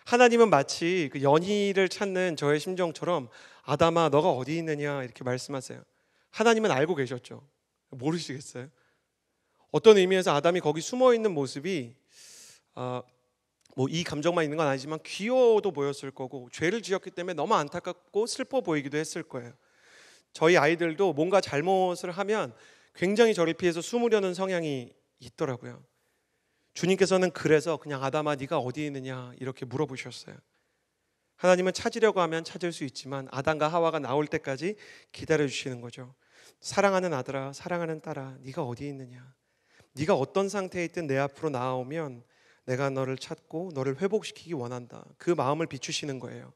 하나님은 마치 그연희를 찾는 저의 심정처럼 아담아 너가 어디 있느냐 이렇게 말씀하세요. 하나님은 알고 계셨죠. 모르시겠어요? 어떤 의미에서 아담이 거기 숨어 있는 모습이 어, 아, 뭐이 감정만 있는 건 아니지만 귀여워도 보였을 거고 죄를 지었기 때문에 너무 안타깝고 슬퍼 보이기도 했을 거예요. 저희 아이들도 뭔가 잘못을 하면 굉장히 저를 피해서 숨으려는 성향이 있더라고요. 주님께서는 그래서 그냥 아담아 네가 어디 있느냐 이렇게 물어보셨어요. 하나님은 찾으려고 하면 찾을 수 있지만 아담과 하와가 나올 때까지 기다려 주시는 거죠. 사랑하는 아들아, 사랑하는 딸아, 네가 어디 있느냐? 네가 어떤 상태에 있든 내 앞으로 나아오면 내가 너를 찾고 너를 회복시키기 원한다. 그 마음을 비추시는 거예요.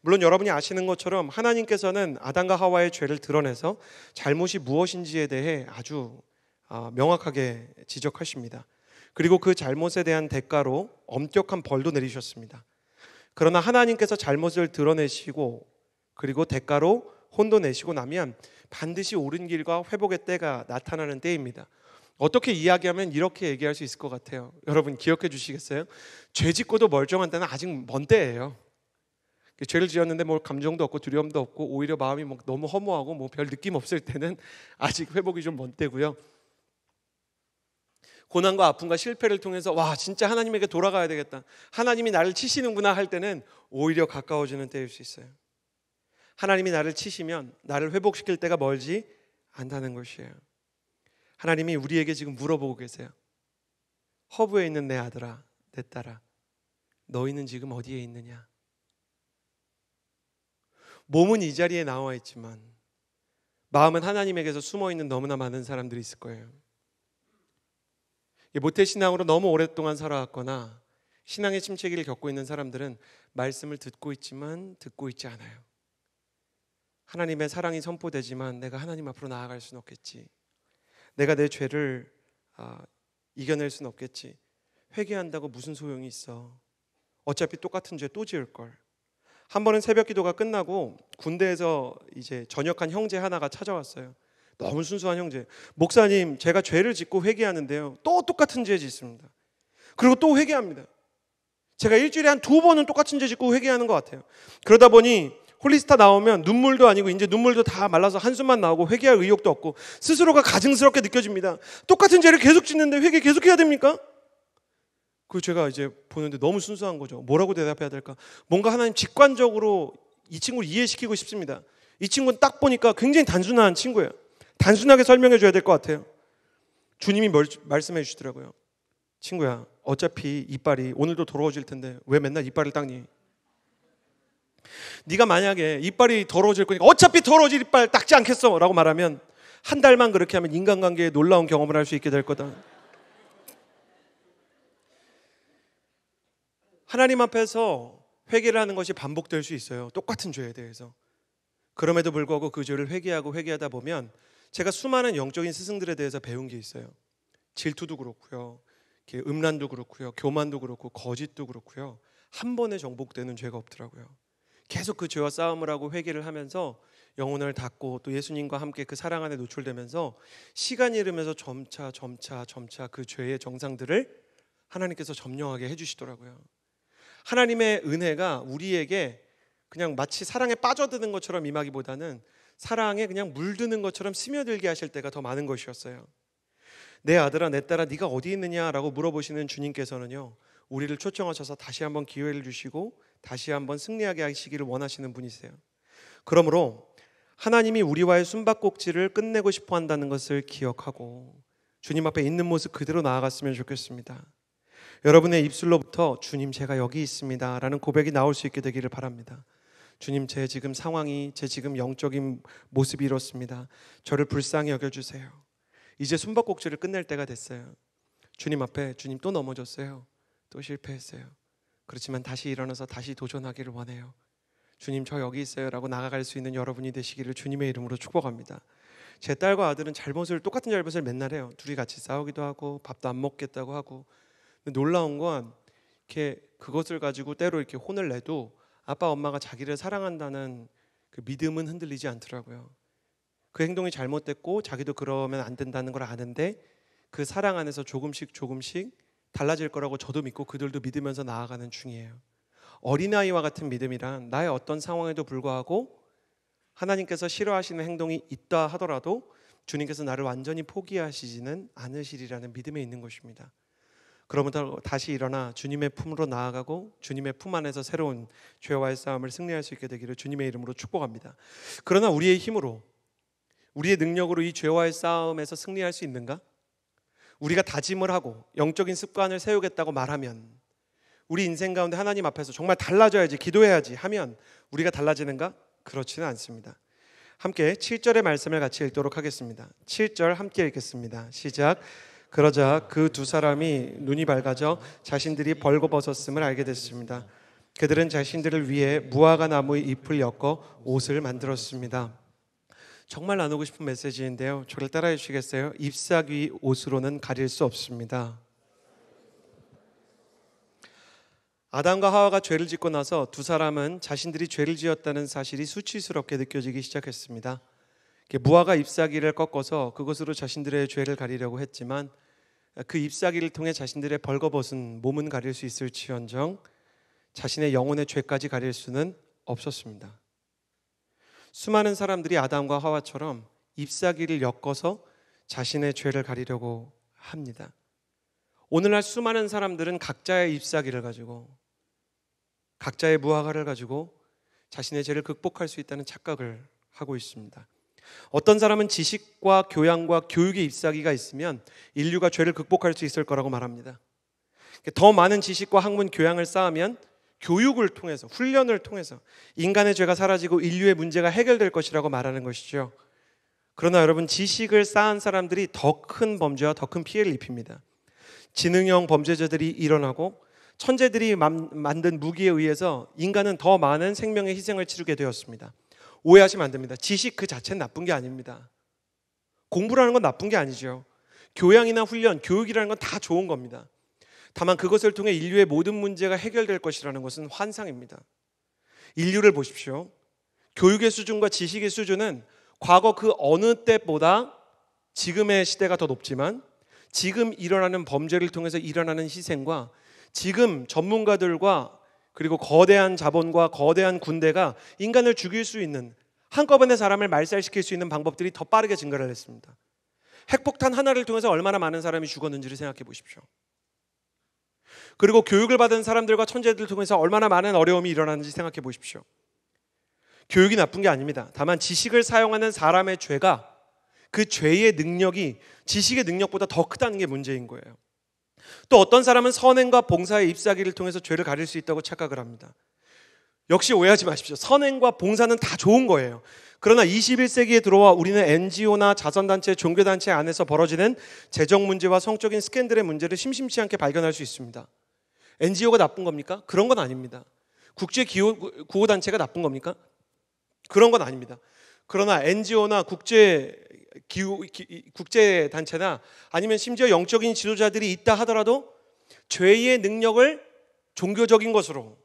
물론 여러분이 아시는 것처럼 하나님께서는 아담과 하와의 죄를 드러내서 잘못이 무엇인지에 대해 아주 아, 명확하게 지적하십니다. 그리고 그 잘못에 대한 대가로 엄격한 벌도 내리셨습니다. 그러나 하나님께서 잘못을 드러내시고 그리고 대가로 혼도 내시고 나면 반드시 옳은 길과 회복의 때가 나타나는 때입니다. 어떻게 이야기하면 이렇게 얘기할 수 있을 것 같아요. 여러분 기억해 주시겠어요? 죄 짓고도 멀쩡한 때는 아직 먼 때예요. 죄를 지었는데 뭘 뭐 감정도 없고 두려움도 없고 오히려 마음이 막 뭐 너무 허무하고 뭐 별 느낌 없을 때는 (laughs) 아직 회복이 좀 먼 때고요. 고난과 아픔과 실패를 통해서 와 진짜 하나님에게 돌아가야 되겠다. 하나님이 나를 치시는구나 할 때는 오히려 가까워지는 때일 수 있어요. 하나님이 나를 치시면 나를 회복시킬 때가 멀지 않다는 것이에요. 하나님이 우리에게 지금 물어보고 계세요. 허브에 있는 내 아들아, 내 딸아, 너희는 지금 어디에 있느냐? 몸은 이 자리에 나와 있지만 마음은 하나님에게서 숨어 있는 너무나 많은 사람들이 있을 거예요. 모태 신앙으로 너무 오랫동안 살아왔거나 신앙의 침체기를 겪고 있는 사람들은 말씀을 듣고 있지만 듣고 있지 않아요. 하나님의 사랑이 선포되지만 내가 하나님 앞으로 나아갈 수는 없겠지. 내가 내 죄를 아, 이겨낼 수는 없겠지. 회개한다고 무슨 소용이 있어? 어차피 똑같은 죄 또 지을 걸. 한 번은 새벽 기도가 끝나고 군대에서 이제 전역한 형제 하나가 찾아왔어요. 너무 순수한 형제. 목사님, 제가 죄를 짓고 회개하는데요. 또 똑같은 죄 짓습니다. 그리고 또 회개합니다. 제가 일주일에 한 두 번은 똑같은 죄 짓고 회개하는 것 같아요. 그러다 보니 홀리스타 나오면 눈물도 아니고 이제 눈물도 다 말라서 한숨만 나오고 회개할 의욕도 없고 스스로가 가증스럽게 느껴집니다. 똑같은 죄를 계속 짓는데 회개 계속 해야 됩니까? 그 제가 이제 보는데 너무 순수한 거죠. 뭐라고 대답해야 될까? 뭔가 하나님 직관적으로 이 친구를 이해시키고 싶습니다. 이 친구는 딱 보니까 굉장히 단순한 친구예요. 단순하게 설명해 줘야 될 것 같아요. 주님이 뭘, 말씀해 주시더라고요. 친구야, 어차피 이빨이 오늘도 더러워질 텐데 왜 맨날 이빨을 닦니? 네가 만약에 이빨이 더러워질 거니까 어차피 더러워질 이빨 닦지 않겠어라고 말하면 한 달만 그렇게 하면 인간관계에 놀라운 경험을 할 수 있게 될 거다. 하나님 앞에서 회개를 하는 것이 반복될 수 있어요. 똑같은 죄에 대해서. 그럼에도 불구하고 그 죄를 회개하고 회개하다 보면 제가 수많은 영적인 스승들에 대해서 배운 게 있어요. 질투도 그렇고요. 음란도 그렇고요. 교만도 그렇고 거짓도 그렇고요. 한 번에 정복되는 죄가 없더라고요. 계속 그 죄와 싸움을 하고 회개를 하면서 영혼을 닫고 또 예수님과 함께 그 사랑 안에 노출되면서 시간이 흐르면서 점차 점차 점차 그 죄의 정상들을 하나님께서 점령하게 해주시더라고요. 하나님의 은혜가 우리에게 그냥 마치 사랑에 빠져드는 것처럼 임하기보다는 사랑에 그냥 물드는 것처럼 스며들게 하실 때가 더 많은 것이었어요. 내 아들아 내 딸아 네가 어디 있느냐라고 물어보시는 주님께서는요. 우리를 초청하셔서 다시 한번 기회를 주시고 다시 한번 승리하게 하시기를 원하시는 분이세요. 그러므로 하나님이 우리와의 숨바꼭질을 끝내고 싶어 한다는 것을 기억하고 주님 앞에 있는 모습 그대로 나아갔으면 좋겠습니다. 여러분의 입술로부터 주님 제가 여기 있습니다. 라는 고백이 나올 수 있게 되기를 바랍니다. 주님 제 지금 상황이 제 지금 영적인 모습이 이렇습니다. 저를 불쌍히 여겨주세요. 이제 숨바꼭질을 끝낼 때가 됐어요. 주님 앞에 주님 또 넘어졌어요. 또 실패했어요. 그렇지만 다시 일어나서 다시 도전하기를 원해요. 주님 저 여기 있어요 라고 나아갈 수 있는 여러분이 되시기를 주님의 이름으로 축복합니다. 제 딸과 아들은 잘못을 똑같은 잘못을 맨날 해요. 둘이 같이 싸우기도 하고 밥도 안 먹겠다고 하고 놀라운 건 이렇게 그것을 가지고 때로 이렇게 혼을 내도 아빠 엄마가 자기를 사랑한다는 그 믿음은 흔들리지 않더라고요. 그 행동이 잘못됐고 자기도 그러면 안 된다는 걸 아는데 그 사랑 안에서 조금씩 조금씩 달라질 거라고 저도 믿고 그들도 믿으면서 나아가는 중이에요. 어린아이와 같은 믿음이란 나의 어떤 상황에도 불구하고 하나님께서 싫어하시는 행동이 있다 하더라도 주님께서 나를 완전히 포기하시지는 않으시리라는 믿음에 있는 것입니다. 그러면 다시 일어나 주님의 품으로 나아가고 주님의 품 안에서 새로운 죄와의 싸움을 승리할 수 있게 되기를 주님의 이름으로 축복합니다. 그러나 우리의 힘으로 우리의 능력으로 이 죄와의 싸움에서 승리할 수 있는가? 우리가 다짐을 하고 영적인 습관을 세우겠다고 말하면 우리 인생 가운데 하나님 앞에서 정말 달라져야지 기도해야지 하면 우리가 달라지는가? 그렇지는 않습니다. 함께 7절의 말씀을 같이 읽도록 하겠습니다. 7절 함께 읽겠습니다. 시작. 그러자 그 두 사람이 눈이 밝아져 자신들이 벌거벗었음을 알게 됐습니다. 그들은 자신들을 위해 무화과 나무의 잎을 엮어 옷을 만들었습니다. 정말 나누고 싶은 메시지인데요. 저를 따라해 주시겠어요? 잎사귀 옷으로는 가릴 수 없습니다. 아담과 하와가 죄를 짓고 나서 두 사람은 자신들이 죄를 지었다는 사실이 수치스럽게 느껴지기 시작했습니다. 무화과 잎사귀를 꺾어서 그것으로 자신들의 죄를 가리려고 했지만 그 잎사귀를 통해 자신들의 벌거벗은 몸은 가릴 수 있을지언정 자신의 영혼의 죄까지 가릴 수는 없었습니다. 수많은 사람들이 아담과 하와처럼 잎사귀를 엮어서 자신의 죄를 가리려고 합니다. 오늘날 수많은 사람들은 각자의 잎사귀를 가지고 각자의 무화과를 가지고 자신의 죄를 극복할 수 있다는 착각을 하고 있습니다. 어떤 사람은 지식과 교양과 교육의 잎사귀가 있으면 인류가 죄를 극복할 수 있을 거라고 말합니다. 더 많은 지식과 학문, 교양을 쌓으면 교육을 통해서, 훈련을 통해서 인간의 죄가 사라지고 인류의 문제가 해결될 것이라고 말하는 것이죠. 그러나 여러분, 지식을 쌓은 사람들이 더 큰 범죄와 더 큰 피해를 입힙니다. 지능형 범죄자들이 일어나고 천재들이 만든 무기에 의해서 인간은 더 많은 생명의 희생을 치르게 되었습니다. 오해하시면 안 됩니다. 지식 그 자체는 나쁜 게 아닙니다. 공부라는 건 나쁜 게 아니죠. 교양이나 훈련, 교육이라는 건 다 좋은 겁니다. 다만 그것을 통해 인류의 모든 문제가 해결될 것이라는 것은 환상입니다. 인류를 보십시오. 교육의 수준과 지식의 수준은 과거 그 어느 때보다 지금의 시대가 더 높지만 지금 일어나는 범죄를 통해서 일어나는 희생과 지금 전문가들과 그리고 거대한 자본과 거대한 군대가 인간을 죽일 수 있는 한꺼번에 사람을 말살시킬 수 있는 방법들이 더 빠르게 증가를 했습니다. 핵폭탄 하나를 통해서 얼마나 많은 사람이 죽었는지를 생각해 보십시오. 그리고 교육을 받은 사람들과 천재들을 통해서 얼마나 많은 어려움이 일어나는지 생각해 보십시오. 교육이 나쁜 게 아닙니다. 다만 지식을 사용하는 사람의 죄가 그 죄의 능력이 지식의 능력보다 더 크다는 게 문제인 거예요. 또 어떤 사람은 선행과 봉사의 잎사귀를 통해서 죄를 가릴 수 있다고 착각을 합니다. 역시 오해하지 마십시오. 선행과 봉사는 다 좋은 거예요. 그러나 21세기에 들어와 우리는 NGO나 자선단체, 종교단체 안에서 벌어지는 재정 문제와 성적인 스캔들의 문제를 심심치 않게 발견할 수 있습니다. NGO가 나쁜 겁니까? 그런 건 아닙니다. 국제 구호단체가 나쁜 겁니까? 그런 건 아닙니다. 그러나 NGO나 국제 기후, 기, 국제 단체나 아니면 심지어 영적인 지도자들이 있다 하더라도 죄의 능력을 종교적인 것으로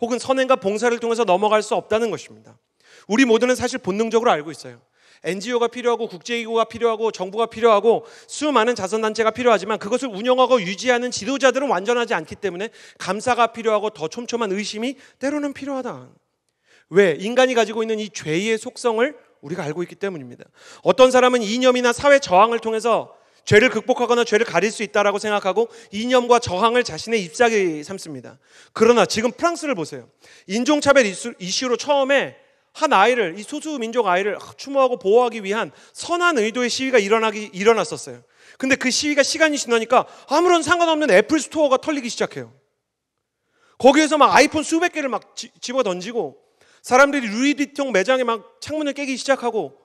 혹은 선행과 봉사를 통해서 넘어갈 수 없다는 것입니다. 우리 모두는 사실 본능적으로 알고 있어요. NGO가 필요하고 국제기구가 필요하고 정부가 필요하고 수많은 자선단체가 필요하지만 그것을 운영하고 유지하는 지도자들은 완전하지 않기 때문에 감사가 필요하고 더 촘촘한 의심이 때로는 필요하다. 왜? 인간이 가지고 있는 이 죄의 속성을 우리가 알고 있기 때문입니다. 어떤 사람은 이념이나 사회 저항을 통해서 죄를 극복하거나 죄를 가릴 수 있다라고 생각하고 이념과 저항을 자신의 입사귀 삼습니다. 그러나 지금 프랑스를 보세요. 인종차별 이슈, 로 처음에 한 아이를 이 소수 민족 아이를 추모하고 보호하기 위한 선한 의도의 시위가 일어나기 일어났었어요. 근데 그 시위가 시간이 지나니까 아무런 상관없는 애플 스토어가 털리기 시작해요. 거기에서 막 아이폰 수백 개를 막 집어 던지고 사람들이 루이비통 매장에 막 창문을 깨기 시작하고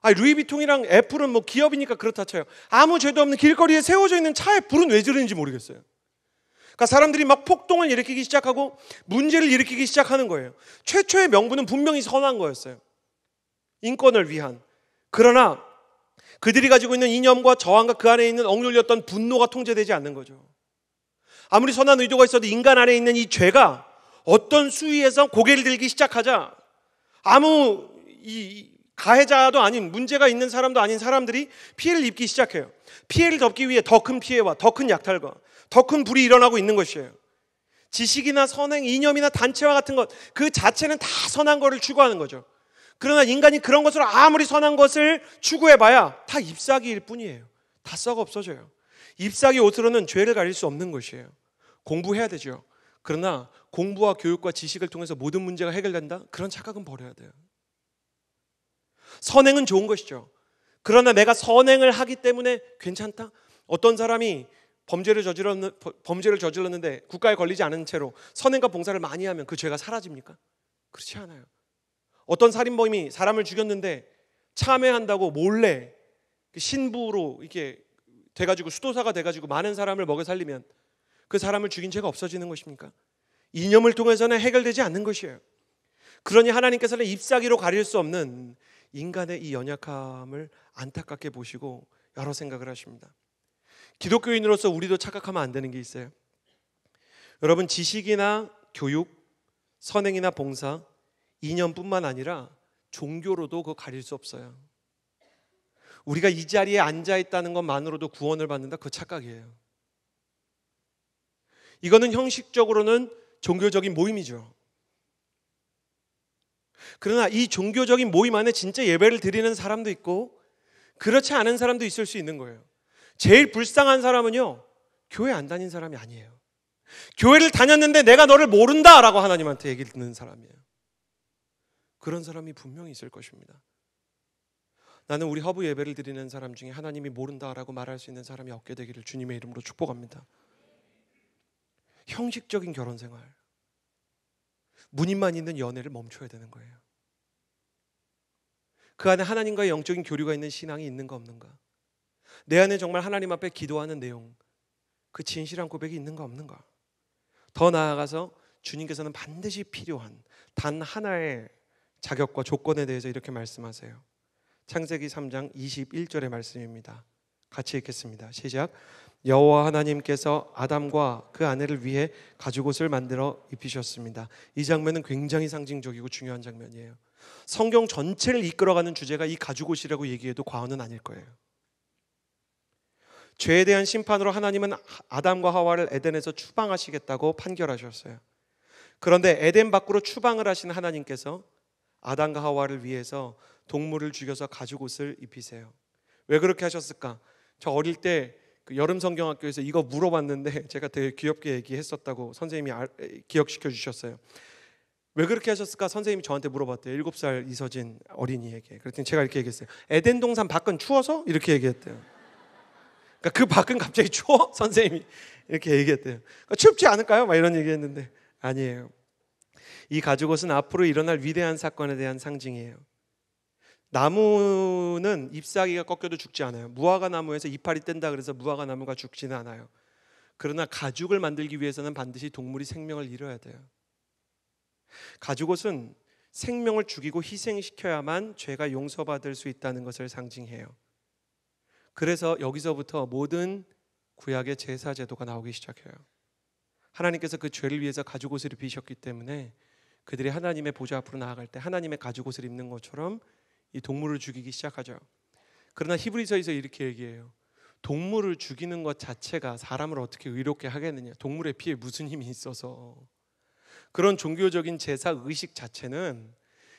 아 루이비통이랑 애플은 뭐 기업이니까 그렇다 쳐요. 아무 죄도 없는 길거리에 세워져 있는 차에 불은 왜 지르는지 모르겠어요. 그러니까 사람들이 막 폭동을 일으키기 시작하고 문제를 일으키기 시작하는 거예요. 최초의 명분은 분명히 선한 거였어요. 인권을 위한. 그러나 그들이 가지고 있는 이념과 저항과 그 안에 있는 억눌렸던 분노가 통제되지 않는 거죠. 아무리 선한 의도가 있어도 인간 안에 있는 이 죄가 어떤 수위에서 고개를 들기 시작하자 아무 이 가해자도 아닌 문제가 있는 사람도 아닌 사람들이 피해를 입기 시작해요. 피해를 덮기 위해 더 큰 피해와 더 큰 약탈과 더 큰 불이 일어나고 있는 것이에요. 지식이나 선행, 이념이나 단체와 같은 것 그 자체는 다 선한 것을 추구하는 거죠. 그러나 인간이 그런 것으로 아무리 선한 것을 추구해봐야 다 잎사귀일 뿐이에요. 다 썩어 없어져요. 잎사귀 옷으로는 죄를 가릴 수 없는 것이에요. 공부해야 되죠. 그러나 공부와 교육과 지식을 통해서 모든 문제가 해결된다? 그런 착각은 버려야 돼요. 선행은 좋은 것이죠. 그러나 내가 선행을 하기 때문에 괜찮다? 어떤 사람이 범죄를, 저질렀는, 범죄를 저질렀는데 국가에 걸리지 않은 채로 선행과 봉사를 많이 하면 그 죄가 사라집니까? 그렇지 않아요. 어떤 살인범이 사람을 죽였는데 참회한다고 몰래 그 신부로 이렇게 돼가지고 수도사가 돼가지고 많은 사람을 먹여 살리면 그 사람을 죽인 죄가 없어지는 것입니까? 이념을 통해서는 해결되지 않는 것이에요. 그러니 하나님께서는 잎사귀로 가릴 수 없는 인간의 이 연약함을 안타깝게 보시고 여러 생각을 하십니다. 기독교인으로서 우리도 착각하면 안 되는 게 있어요. 여러분 지식이나 교육, 선행이나 봉사, 이념뿐만 아니라 종교로도 그 가릴 수 없어요. 우리가 이 자리에 앉아 있다는 것만으로도 구원을 받는다 그 착각이에요. 이거는 형식적으로는 종교적인 모임이죠. 그러나 이 종교적인 모임 안에 진짜 예배를 드리는 사람도 있고 그렇지 않은 사람도 있을 수 있는 거예요. 제일 불쌍한 사람은요. 교회 안 다닌 사람이 아니에요. 교회를 다녔는데 내가 너를 모른다라고 하나님한테 얘기를 듣는 사람이에요. 그런 사람이 분명히 있을 것입니다. 나는 우리 허브 예배를 드리는 사람 중에 하나님이 모른다라고 말할 수 있는 사람이 없게 되기를 주님의 이름으로 축복합니다. 형식적인 결혼 생활, 문인만 있는 연애를 멈춰야 되는 거예요. 그 안에 하나님과의 영적인 교류가 있는 신앙이 있는가 없는가? 내 안에 정말 하나님 앞에 기도하는 내용, 그 진실한 고백이 있는가 없는가? 더 나아가서 주님께서는 반드시 필요한 단 하나의 자격과 조건에 대해서 이렇게 말씀하세요. 창세기 3장 21절의 말씀입니다. 같이 읽겠습니다. 시작. 여호와 하나님께서 아담과 그 아내를 위해 가죽옷을 만들어 입히셨습니다. 이 장면은 굉장히 상징적이고 중요한 장면이에요. 성경 전체를 이끌어가는 주제가 이 가죽옷이라고 얘기해도 과언은 아닐 거예요. 죄에 대한 심판으로 하나님은 아담과 하와를 에덴에서 추방하시겠다고 판결하셨어요. 그런데 에덴 밖으로 추방을 하신 하나님께서 아담과 하와를 위해서 동물을 죽여서 가죽옷을 입히세요. 왜 그렇게 하셨을까? 저 어릴 때그 여름 성경학교에서 이거 물어봤는데 (laughs) 제가 되게 귀엽게 얘기했었다고 선생님이 알, 기억시켜 주셨어요. 왜 그렇게 하셨을까? 선생님이 저한테 물어봤대요. 7살 이서진 어린이에게. 그랬더니 제가 이렇게 얘기했어요. 에덴 동산 밖은 추워서 이렇게 얘기했대요. 그러니까 그 밖은 갑자기 추워? (laughs) 선생님이 이렇게 얘기했대요. 그러니까 춥지 않을까요? 막 이런 얘기했는데 아니에요. 이 가죽옷은 앞으로 일어날 위대한 사건에 대한 상징이에요. 나무는 잎사귀가 꺾여도 죽지 않아요. 무화과 나무에서 이파리 뗀다 그래서 무화과 나무가 죽지는 않아요. 그러나 가죽을 만들기 위해서는 반드시 동물이 생명을 잃어야 돼요. 가죽옷은 생명을 죽이고 희생시켜야만 죄가 용서받을 수 있다는 것을 상징해요. 그래서 여기서부터 모든 구약의 제사 제도가 나오기 시작해요. 하나님께서 그 죄를 위해서 가죽옷을 입히셨기 때문에 그들이 하나님의 보좌 앞으로 나아갈 때 하나님의 가죽옷을 입는 것처럼 이 동물을 죽이기 시작하죠. 그러나 히브리서에서 이렇게 얘기해요. 동물을 죽이는 것 자체가 사람을 어떻게 의롭게 하겠느냐. 동물의 피에 무슨 힘이 있어서. 그런 종교적인 제사 의식 자체는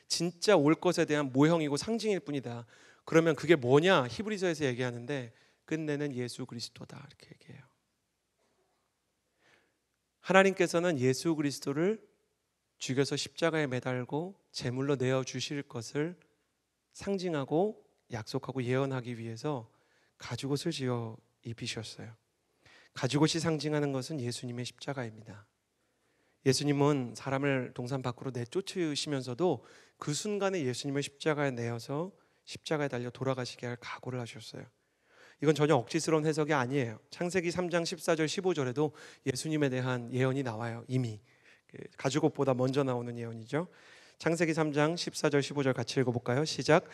진짜 올 것에 대한 모형이고 상징일 뿐이다. 그러면 그게 뭐냐? 히브리서에서 얘기하는데 끝내는 예수 그리스도다. 이렇게 얘기해요. 하나님께서는 예수 그리스도를 죽여서 십자가에 매달고 제물로 내어 주실 것을 상징하고 약속하고 예언하기 위해서 가죽옷을 지어 입히셨어요. 가죽옷이 상징하는 것은 예수님의 십자가입니다. 예수님은 사람을 동산 밖으로 내쫓으시면서도 그 순간에 예수님을 십자가에 내어서 십자가에 달려 돌아가시게 할 각오를 하셨어요. 이건 전혀 억지스러운 해석이 아니에요. 창세기 3장 14절 15절에도 예수님에 대한 예언이 나와요. 이미 그 가죽옷보다 먼저 나오는 예언이죠. 창세기 3장 14절 15절 같이 읽어볼까요? 시작.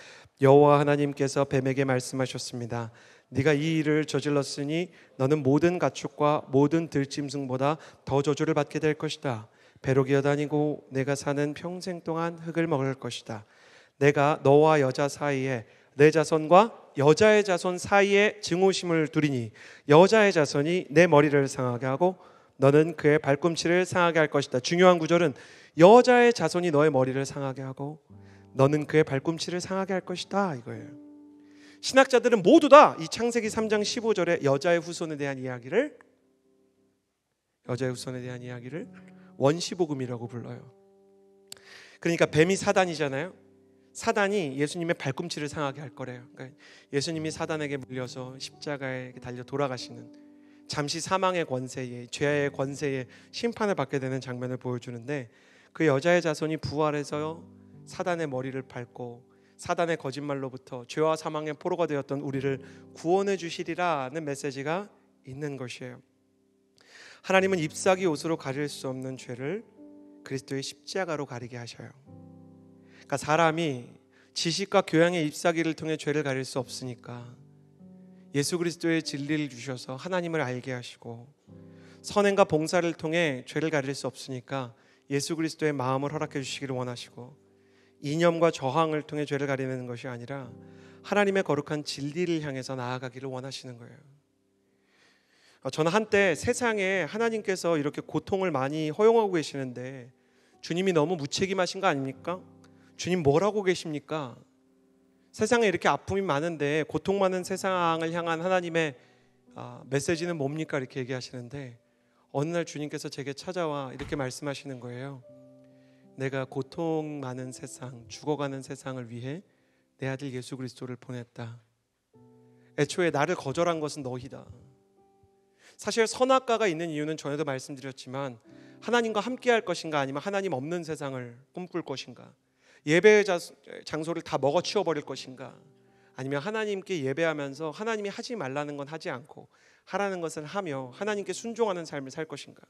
여호와 하나님께서 뱀에게 말씀하셨습니다. 네가 이 일을 저질렀으니 너는 모든 가축과 모든 들짐승보다 더 저주를 받게 될 것이다. 배로 기어다니고 내가 사는 평생 동안 흙을 먹을 것이다. 내가 너와 여자 사이에 내 자손과 여자의 자손 사이에 증오심을 두리니 여자의 자손이 내 머리를 상하게 하고 너는 그의 발꿈치를 상하게 할 것이다. 중요한 구절은 여자의 자손이 너의 머리를 상하게 하고 너는 그의 발꿈치를 상하게 할 것이다 이거예요. 신학자들은 모두 다 이 창세기 3장 15절의 여자의 후손에 대한 이야기를 여자의 후손에 대한 이야기를 원시복음이라고 불러요. 그러니까 뱀이 사단이잖아요. 사단이 예수님의 발꿈치를 상하게 할 거래요. 그러니까 예수님이 사단에게 물려서 십자가에 달려 돌아가시는 잠시 사망의 권세에 죄의 권세에 심판을 받게 되는 장면을 보여주는데 그 여자의 자손이 부활해서 사단의 머리를 밟고 사단의 거짓말로부터 죄와 사망의 포로가 되었던 우리를 구원해 주시리라는 메시지가 있는 것이에요. 하나님은 잎사귀 옷으로 가릴 수 없는 죄를 그리스도의 십자가로 가리게 하셔요. 그러니까 사람이 지식과 교양의 잎사귀를 통해 죄를 가릴 수 없으니까 예수 그리스도의 진리를 주셔서 하나님을 알게 하시고 선행과 봉사를 통해 죄를 가릴 수 없으니까 예수 그리스도의 마음을 허락해 주시기를 원하시고 이념과 저항을 통해 죄를 가리는 것이 아니라 하나님의 거룩한 진리를 향해서 나아가기를 원하시는 거예요. 어, 저는 한때 세상에 하나님께서 이렇게 고통을 많이 허용하고 계시는데 주님이 너무 무책임하신 거 아닙니까? 주님 뭐라고 계십니까? 세상에 이렇게 아픔이 많은데 고통 많은 세상을 향한 하나님의 아, 메시지는 뭡니까? 이렇게 얘기하시는데 어느 날 주님께서 제게 찾아와 이렇게 말씀하시는 거예요. 내가 고통 많은 세상, 죽어가는 세상을 위해 내 아들 예수 그리스도를 보냈다. 애초에 나를 거절한 것은 너희다. 사실 선악과가 있는 이유는 전에도 말씀드렸지만 하나님과 함께할 것인가 아니면 하나님 없는 세상을 꿈꿀 것인가 예배 장소를 다 먹어치워 버릴 것인가 아니면 하나님께 예배하면서 하나님이 하지 말라는 건 하지 않고 하라는 것은 하며 하나님께 순종하는 삶을 살 것인가?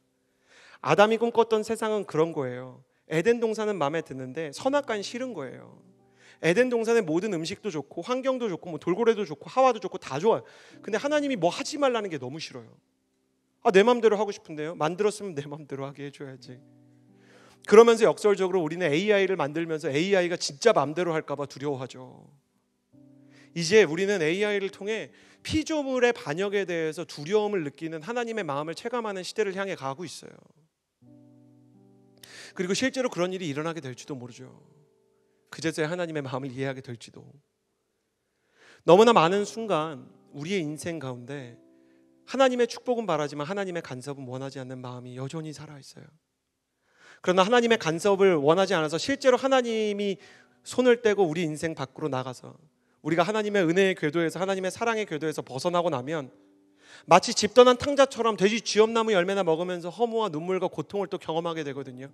아담이 꿈꿨던 세상은 그런 거예요. 에덴 동산은 마음에 드는데 선악관는 싫은 거예요. 에덴 동산의 모든 음식도 좋고 환경도 좋고 뭐 돌고래도 좋고 하와도 좋고 다 좋아요. 근데 하나님이 뭐 하지 말라는 게 너무 싫어요. 아, 내 마음대로 하고 싶은데요. 만들었으면 내 마음대로 하게 해줘야지. 그러면서 역설적으로 우리는 AI를 만들면서 AI가 진짜 마음대로 할까봐 두려워하죠. 이제 우리는 AI를 통해 피조물의 반역에 대해서 두려움을 느끼는 하나님의 마음을 체감하는 시대를 향해 가고 있어요. 그리고 실제로 그런 일이 일어나게 될지도 모르죠. 그제서야 하나님의 마음을 이해하게 될지도. 너무나 많은 순간 우리의 인생 가운데 하나님의 축복은 바라지만 하나님의 간섭은 원하지 않는 마음이 여전히 살아 있어요. 그러나 하나님의 간섭을 원하지 않아서 실제로 하나님이 손을 떼고 우리 인생 밖으로 나가서 우리가 하나님의 은혜의 궤도에서 하나님의 사랑의 궤도에서 벗어나고 나면 마치 집 떠난 탕자처럼 돼지 쥐엄나무 열매나 먹으면서 허무와 눈물과 고통을 또 경험하게 되거든요.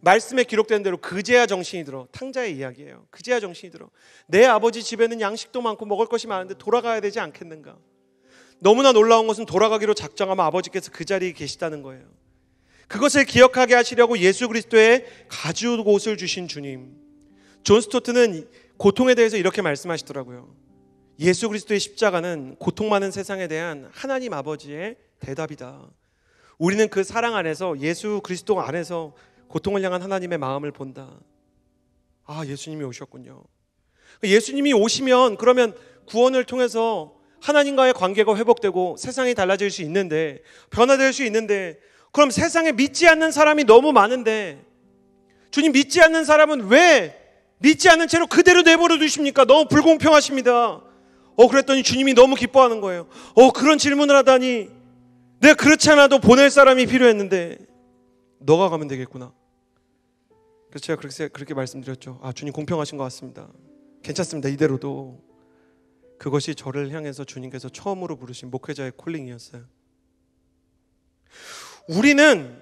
말씀에 기록된 대로 그제야 정신이 들어 탕자의 이야기예요. 그제야 정신이 들어 내 아버지 집에는 양식도 많고 먹을 것이 많은데 돌아가야 되지 않겠는가? 너무나 놀라운 것은 돌아가기로 작정하며 아버지께서 그 자리에 계시다는 거예요. 그것을 기억하게 하시려고 예수 그리스도의 가죽 옷을 주신 주님. 존 스토트는 고통에 대해서 이렇게 말씀하시더라고요. 예수 그리스도의 십자가는 고통 많은 세상에 대한 하나님 아버지의 대답이다. 우리는 그 사랑 안에서 예수 그리스도 안에서 고통을 향한 하나님의 마음을 본다. 아, 예수님이 오셨군요. 예수님이 오시면 그러면 구원을 통해서 하나님과의 관계가 회복되고 세상이 달라질 수 있는데 변화될 수 있는데 그럼 세상에 믿지 않는 사람이 너무 많은데 주님 믿지 않는 사람은 왜 믿지 않는 채로 그대로 내버려 두십니까? 너무 불공평하십니다. 어, 그랬더니 주님이 너무 기뻐하는 거예요. 어, 그런 질문을 하다니. 내가 그렇지 않아도 보낼 사람이 필요했는데, 너가 가면 되겠구나. 그래서 제가 그렇게, 그렇게 말씀드렸죠. 아, 주님 공평하신 것 같습니다. 괜찮습니다. 이대로도. 그것이 저를 향해서 주님께서 처음으로 부르신 목회자의 콜링이었어요. 우리는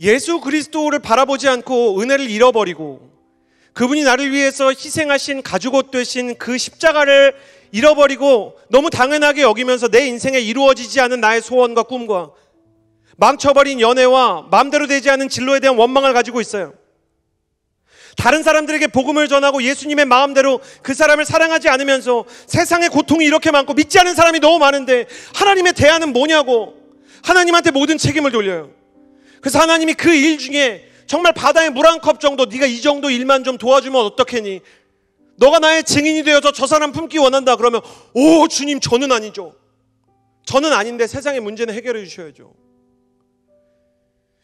예수 그리스도를 바라보지 않고 은혜를 잃어버리고 그분이 나를 위해서 희생하신 가죽 옷 되신 그 십자가를 잃어버리고 너무 당연하게 여기면서 내 인생에 이루어지지 않은 나의 소원과 꿈과 망쳐버린 연애와 마음대로 되지 않은 진로에 대한 원망을 가지고 있어요. 다른 사람들에게 복음을 전하고 예수님의 마음대로 그 사람을 사랑하지 않으면서 세상의 고통이 이렇게 많고 믿지 않은 사람이 너무 많은데 하나님의 대안은 뭐냐고 하나님한테 모든 책임을 돌려요. 그래서 하나님이 그 일 중에 정말 바다의물 한 컵 정도 네가 이 정도 일만 좀 도와주면 어떻겠니? 너가 나의 증인이 되어서 저 사람 품기 원한다 그러면 오 주님 저는 아니죠. 저는 아닌데 세상의 문제는 해결해 주셔야죠.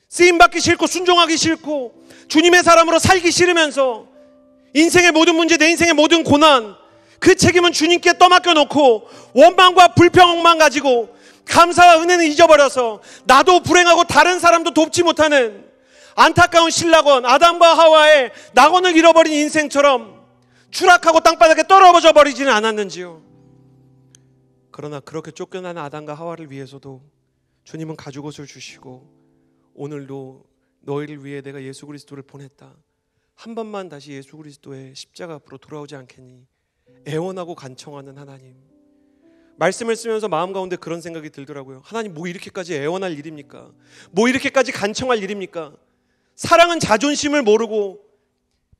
쓰임 받기 싫고 순종하기 싫고 주님의 사람으로 살기 싫으면서 인생의 모든 문제 내 인생의 모든 고난 그 책임은 주님께 떠맡겨 놓고 원망과 불평만 가지고 감사와 은혜는 잊어버려서 나도 불행하고 다른 사람도 돕지 못하는 안타까운 신라곤 아담과 하와의 낙원을 잃어버린 인생처럼 추락하고 땅바닥에 떨어져 버리지는 않았는지요. 그러나 그렇게 쫓겨난 아담과 하와를 위해서도 주님은 가죽옷을 주시고 오늘도 너희를 위해 내가 예수 그리스도를 보냈다. 한 번만 다시 예수 그리스도의 십자가 앞으로 돌아오지 않겠니? 애원하고 간청하는 하나님. 말씀을 쓰면서 마음 가운데 그런 생각이 들더라고요. 하나님 뭐 이렇게까지 애원할 일입니까? 뭐 이렇게까지 간청할 일입니까? 사랑은 자존심을 모르고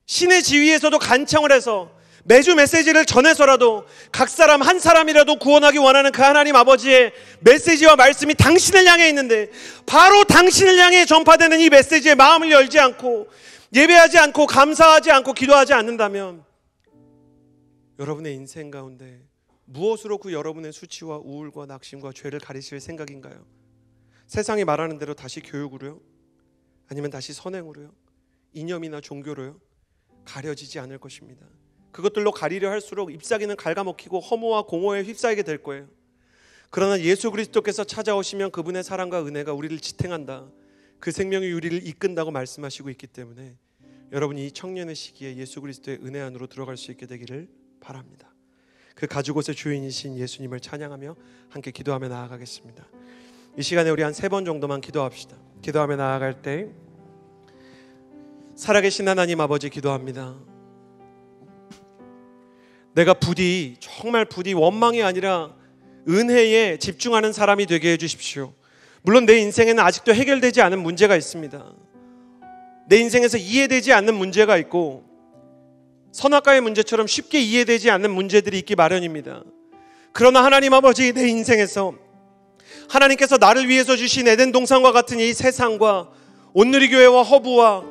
신의 지위에서도 간청을 해서 매주 메시지를 전해서라도 각 사람 한 사람이라도 구원하기 원하는 그 하나님 아버지의 메시지와 말씀이 당신을 향해 있는데 바로 당신을 향해 전파되는 이 메시지에 마음을 열지 않고 예배하지 않고 감사하지 않고 기도하지 않는다면 여러분의 인생 가운데 무엇으로 그 여러분의 수치와 우울과 낙심과 죄를 가리실 생각인가요? 세상이 말하는 대로 다시 교육으로요? 아니면 다시 선행으로요. 이념이나 종교로요. 가려지지 않을 것입니다. 그것들로 가리려 할수록 잎사귀는 갉아먹히고 허무와 공허에 휩싸이게 될 거예요. 그러나 예수 그리스도께서 찾아오시면 그분의 사랑과 은혜가 우리를 지탱한다. 그 생명의 유리를 이끈다고 말씀하시고 있기 때문에 여러분이 이 청년의 시기에 예수 그리스도의 은혜 안으로 들어갈 수 있게 되기를 바랍니다. 그 가죽옷의 주인이신 예수님을 찬양하며 함께 기도하며 나아가겠습니다. 이 시간에 우리 한 세 번 정도만 기도합시다. 기도하며 나아갈 때 살아계신 하나님 아버지 기도합니다. 내가 부디 정말 부디 원망이 아니라 은혜에 집중하는 사람이 되게 해 주십시오. 물론 내 인생에는 아직도 해결되지 않은 문제가 있습니다. 내 인생에서 이해되지 않는 문제가 있고 선악과의 문제처럼 쉽게 이해되지 않는 문제들이 있기 마련입니다. 그러나 하나님 아버지 내 인생에서 하나님께서 나를 위해서 주신 에덴 동산과 같은 이 세상과 온누리 교회와 허브와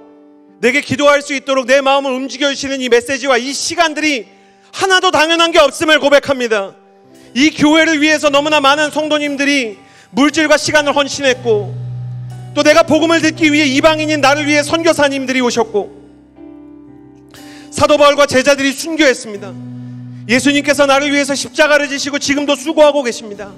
내게 기도할 수 있도록 내 마음을 움직여 주시는 이 메시지와 이 시간들이 하나도 당연한 게 없음을 고백합니다. 이 교회를 위해서 너무나 많은 성도님들이 물질과 시간을 헌신했고 또 내가 복음을 듣기 위해 이방인인 나를 위해 선교사님들이 오셨고 사도 바울과 제자들이 순교했습니다. 예수님께서 나를 위해서 십자가를 지시고 지금도 수고하고 계십니다.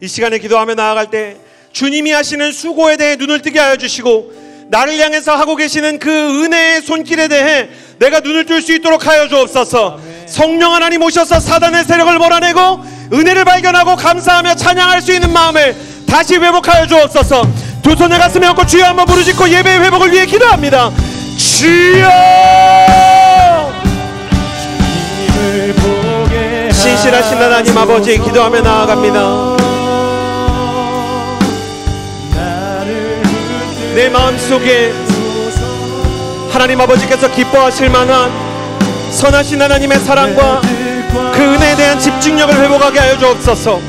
이 시간에 기도하며 나아갈 때 주님이 하시는 수고에 대해 눈을 뜨게 하여 주시고 나를 향해서 하고 계시는 그 은혜의 손길에 대해 내가 눈을 뜰 수 있도록 하여 주옵소서 성령 하나님 오셔서 사단의 세력을 몰아내고 은혜를 발견하고 감사하며 찬양할 수 있는 마음을 다시 회복하여 주옵소서 두손에 가슴에 얹고 주여 한번 부르짖고 예배의 회복을 위해 기도합니다 주여 신실하신 하나님 아버지 기도하며 나아갑니다 내 마음속에 하나님 아버지께서 기뻐하실 만한 선하신 하나님의 사랑과 그 은혜에 대한 집중력을 회복하게 하여 주옵소서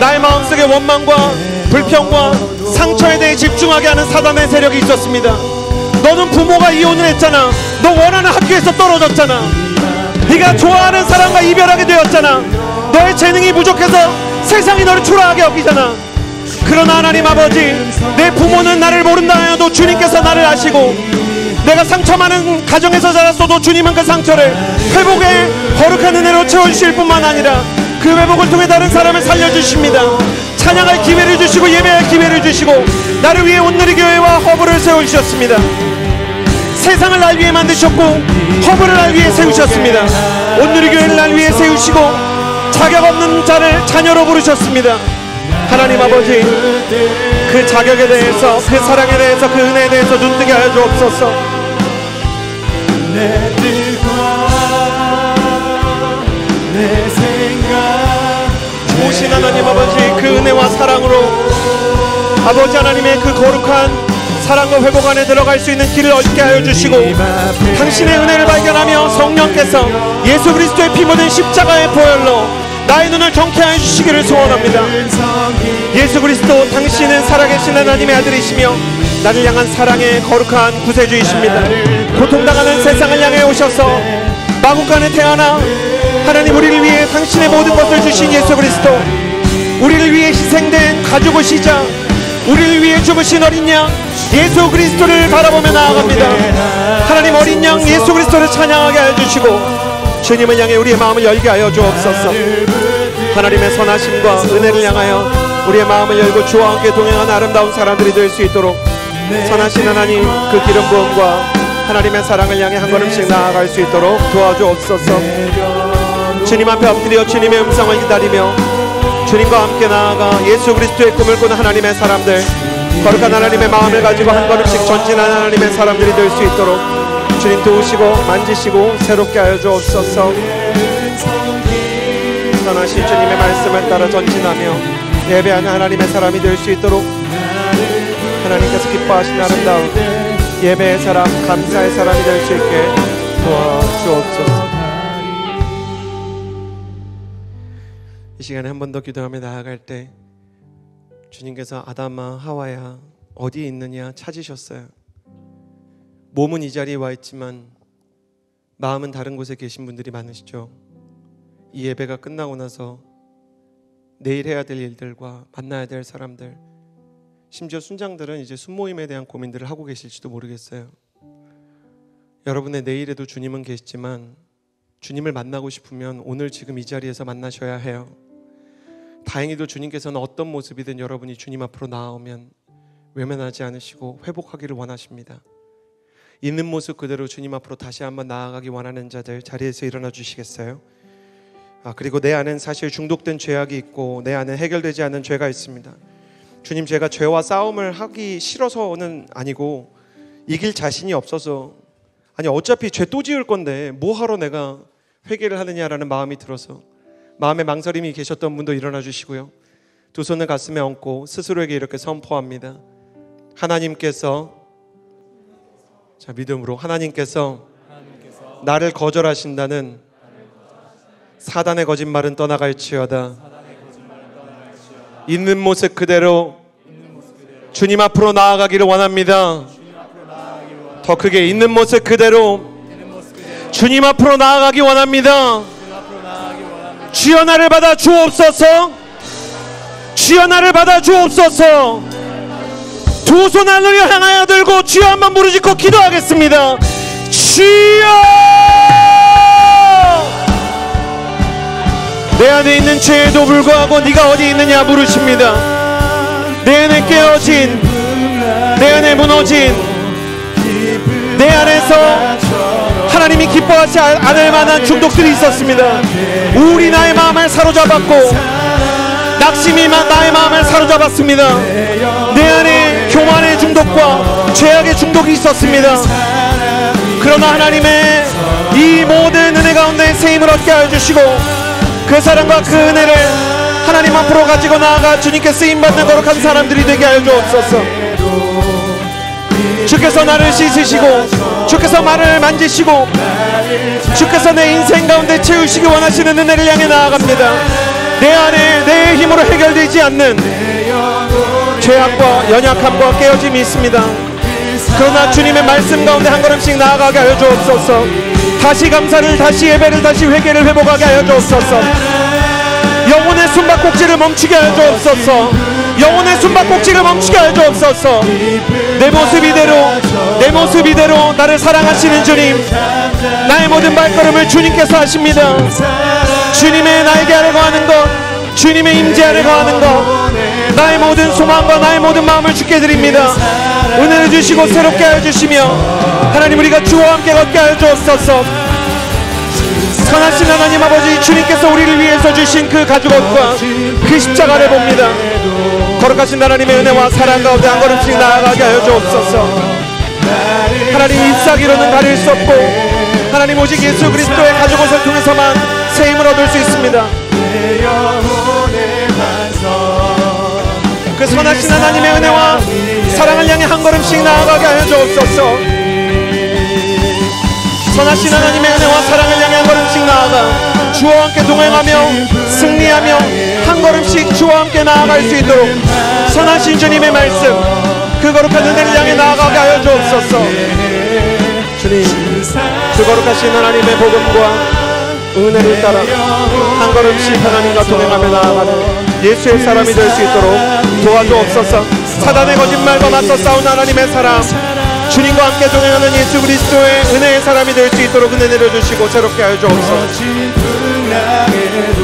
나의 마음속에 원망과 불평과 상처에 대해 집중하게 하는 사단의 세력이 있었습니다 너는 부모가 이혼을 했잖아 너 원하는 학교에서 떨어졌잖아 네가 좋아하는 사람과 이별하게 되었잖아 너의 재능이 부족해서 세상이 너를 초라하게 여기잖아 그러나 하나님 아버지 내 부모는 나를 모른다 하여도 주님께서 나를 아시고 내가 상처 많은 가정에서 자랐어도 주님은 그 상처를 회복의 거룩한 은혜로 채워주실 뿐만 아니라 그 회복을 통해 다른 사람을 살려주십니다 찬양할 기회를 주시고 예배할 기회를 주시고 나를 위해 온누리 교회와 허브를 세우셨습니다 세상을 날 위해 만드셨고 허브를 날 위해 세우셨습니다 온누리 교회를 날 위해 세우시고 자격 없는 자를 자녀로 부르셨습니다 하나님 아버지 그 자격에 대해서 그 사랑에 대해서 그 은혜에 대해서 눈뜨게 하여 주옵소서 내 뜻과 내 생각 오신 하나님 아버지 그 은혜와 사랑으로 아버지 하나님의 그 거룩한 사랑과 회복 안에 들어갈 수 있는 길을 얻게 하여 주시고 당신의 은혜를 발견하며 성령께서 예수 그리스도의 피 묻은 십자가의 보혈로 나의 눈을 정케 해주시기를 소원합니다 예수 그리스도 당신은 살아계신 하나님의 아들이시며 나를 향한 사랑의 거룩한 구세주이십니다 고통당하는 세상을 향해 오셔서 마국간에 태어나 하나님 우리를 위해 당신의 모든 것을 주신 예수 그리스도 우리를 위해 희생된 가족의 시작 우리를 위해 죽으신 어린 양 예수 그리스도를 바라보며 나아갑니다 하나님 어린 양 예수 그리스도를 찬양하게 해주시고 주님을 향해 우리의 마음을 열게 하여 주옵소서 하나님의 선하심과 은혜를 향하여 우리의 마음을 열고 주와 함께 동행하는 아름다운 사람들이 될 수 있도록 선하신 하나님 그 기름 부음과 하나님의 사랑을 향해 한 걸음씩 나아갈 수 있도록 도와주옵소서 주님 앞에 엎드려 주님의 음성을 기다리며 주님과 함께 나아가 예수 그리스도의 꿈을 꾸는 하나님의 사람들 거룩한 하나님의 마음을 가지고 한 걸음씩 전진하는 하나님의 사람들이 될 수 있도록 주님 도우시고 만지시고 새롭게 하여 주옵소서 선하신 주님의 말씀을 따라 전진하며 예배하는 하나님의 사람이 될 수 있도록 하나님께서 기뻐하신 아름다운 예배의 사람 감사의 사람이 될 수 있게 도와주옵소서 이 시간에 한 번 더 기도하며 나아갈 때 주님께서 아담아 하와야 어디 있느냐 찾으셨어요 몸은 이 자리에 와 있지만 마음은 다른 곳에 계신 분들이 많으시죠. 이 예배가 끝나고 나서 내일 해야 될 일들과 만나야 될 사람들, 심지어 순장들은 이제 순모임에 대한 고민들을 하고 계실지도 모르겠어요. 여러분의 내일에도 주님은 계시지만 주님을 만나고 싶으면 오늘 지금 이 자리에서 만나셔야 해요. 다행히도 주님께서는 어떤 모습이든 여러분이 주님 앞으로 나아오면 외면하지 않으시고 회복하기를 원하십니다. 있는 모습 그대로 주님 앞으로 다시 한번 나아가기 원하는 자들 자리에서 일어나 주시겠어요? 아, 그리고 내 안엔 사실 중독된 죄악이 있고 내 안에 해결되지 않은 죄가 있습니다. 주님 제가 죄와 싸움을 하기 싫어서는 아니고 이길 자신이 없어서 아니 어차피 죄 또 지을 건데 뭐 하러 내가 회개를 하느냐라는 마음이 들어서 마음에 망설임이 계셨던 분도 일어나 주시고요. 두 손을 가슴에 얹고 스스로에게 이렇게 선포합니다. 하나님께서 자, 믿음으로 하나님께서 나를 거절하신다는 사단의 거짓말은 떠나갈지어다. 있는 모습 그대로 주님 앞으로 나아가기를 원합니다. 더 크게 있는 모습 그대로 주님 앞으로 나아가기 원합니다. 주여 나를 받아 주옵소서. 주여 나를 받아 주옵소서. 조선 하늘을 향하여 들고 주여 한번 부르짖고 기도하겠습니다 주여 내 안에 있는 죄에도 불구하고 네가 어디 있느냐 부르십니다 내 안에 깨어진 내 안에 무너진 내 안에서 하나님이 기뻐하지 않을 만한 중독들이 있었습니다 우리 나의 마음을 사로잡았고 낙심이 나의 마음을 사로잡았습니다 내 중독과 죄악의 중독이 있었습니다. 그러나 하나님의 이 모든 은혜 가운데 세임을 얻게 하여 주시고 그 사랑과 그 은혜를 하나님 앞으로 가지고 나아가 주님께 쓰임받는 거룩한 사람들이 되게 하여 주옵소서. 주께서 나를 씻으시고 주께서 말을 만지시고 주께서 내 인생 가운데 채우시기 원하시는 은혜를 향해 나아갑니다. 내 안에 내 힘으로 해결되지 않는 죄악과 연약함과 깨어짐이 있습니다. 그러나 주님의 말씀 가운데 한 걸음씩 나아가게 하여 주옵소서. 다시 감사를 다시 예배를 다시 회개를 회복하게 하여 주옵소서. 영혼의 숨바꼭질을 멈추게 하여 주옵소서. 영혼의 숨바꼭질을 멈추게 하여 주옵소서. 내 모습 이대로 내 모습 이대로 나를 사랑하시는 주님. 나의 모든 발걸음을 주님께서 하십니다. 주님의 나에게 아래 거하는 것, 주님의 임재 아래 거하는 것. 나의 모든 소망과 나의 모든 마음을 주께 드립니다. 은혜를 주시고 새롭게 하여 주시며 하나님 우리가 주와 함께 걷게 하여 주옵소서. 선하신 하나님 아버지 주님께서 우리를 위해서 주신 그 가죽옷과 그 십자가를 봅니다. 거룩하신 하나님의 은혜와 사랑 가운데 한 걸음씩 나아가게 하여 주옵소서. 하나님 잎사귀로는 가릴 수 없고 하나님 오직 예수 그리스도의 가죽옷을 통해서만 새 힘을 얻을 수 있습니다. 선하신 하나님의 은혜와 사랑을 향해 한 걸음씩 나아가게 하여 주옵소서 선하신 하나님의 은혜와 사랑을 향해 한 걸음씩 나아가 주와 함께 동행하며 승리하며 한 걸음씩 주와 함께 나아갈 수 있도록 선하신 주님의 말씀 그 거룩한 은혜를 향해 나아가게 하여 주옵소서 주님 그 거룩하신 하나님의 복음과 은혜를 따라 한 걸음씩 하나님과 동행하며 나아가는 예수의 사람이 될 수 있도록 도와주옵소서 사단의 거짓말과 맞서 싸운 하나님의 사람 주님과 함께 동행하는 예수 그리스도의 은혜의 사람이 될 수 있도록 은혜 내려주시고 새롭게 하여 주옵소서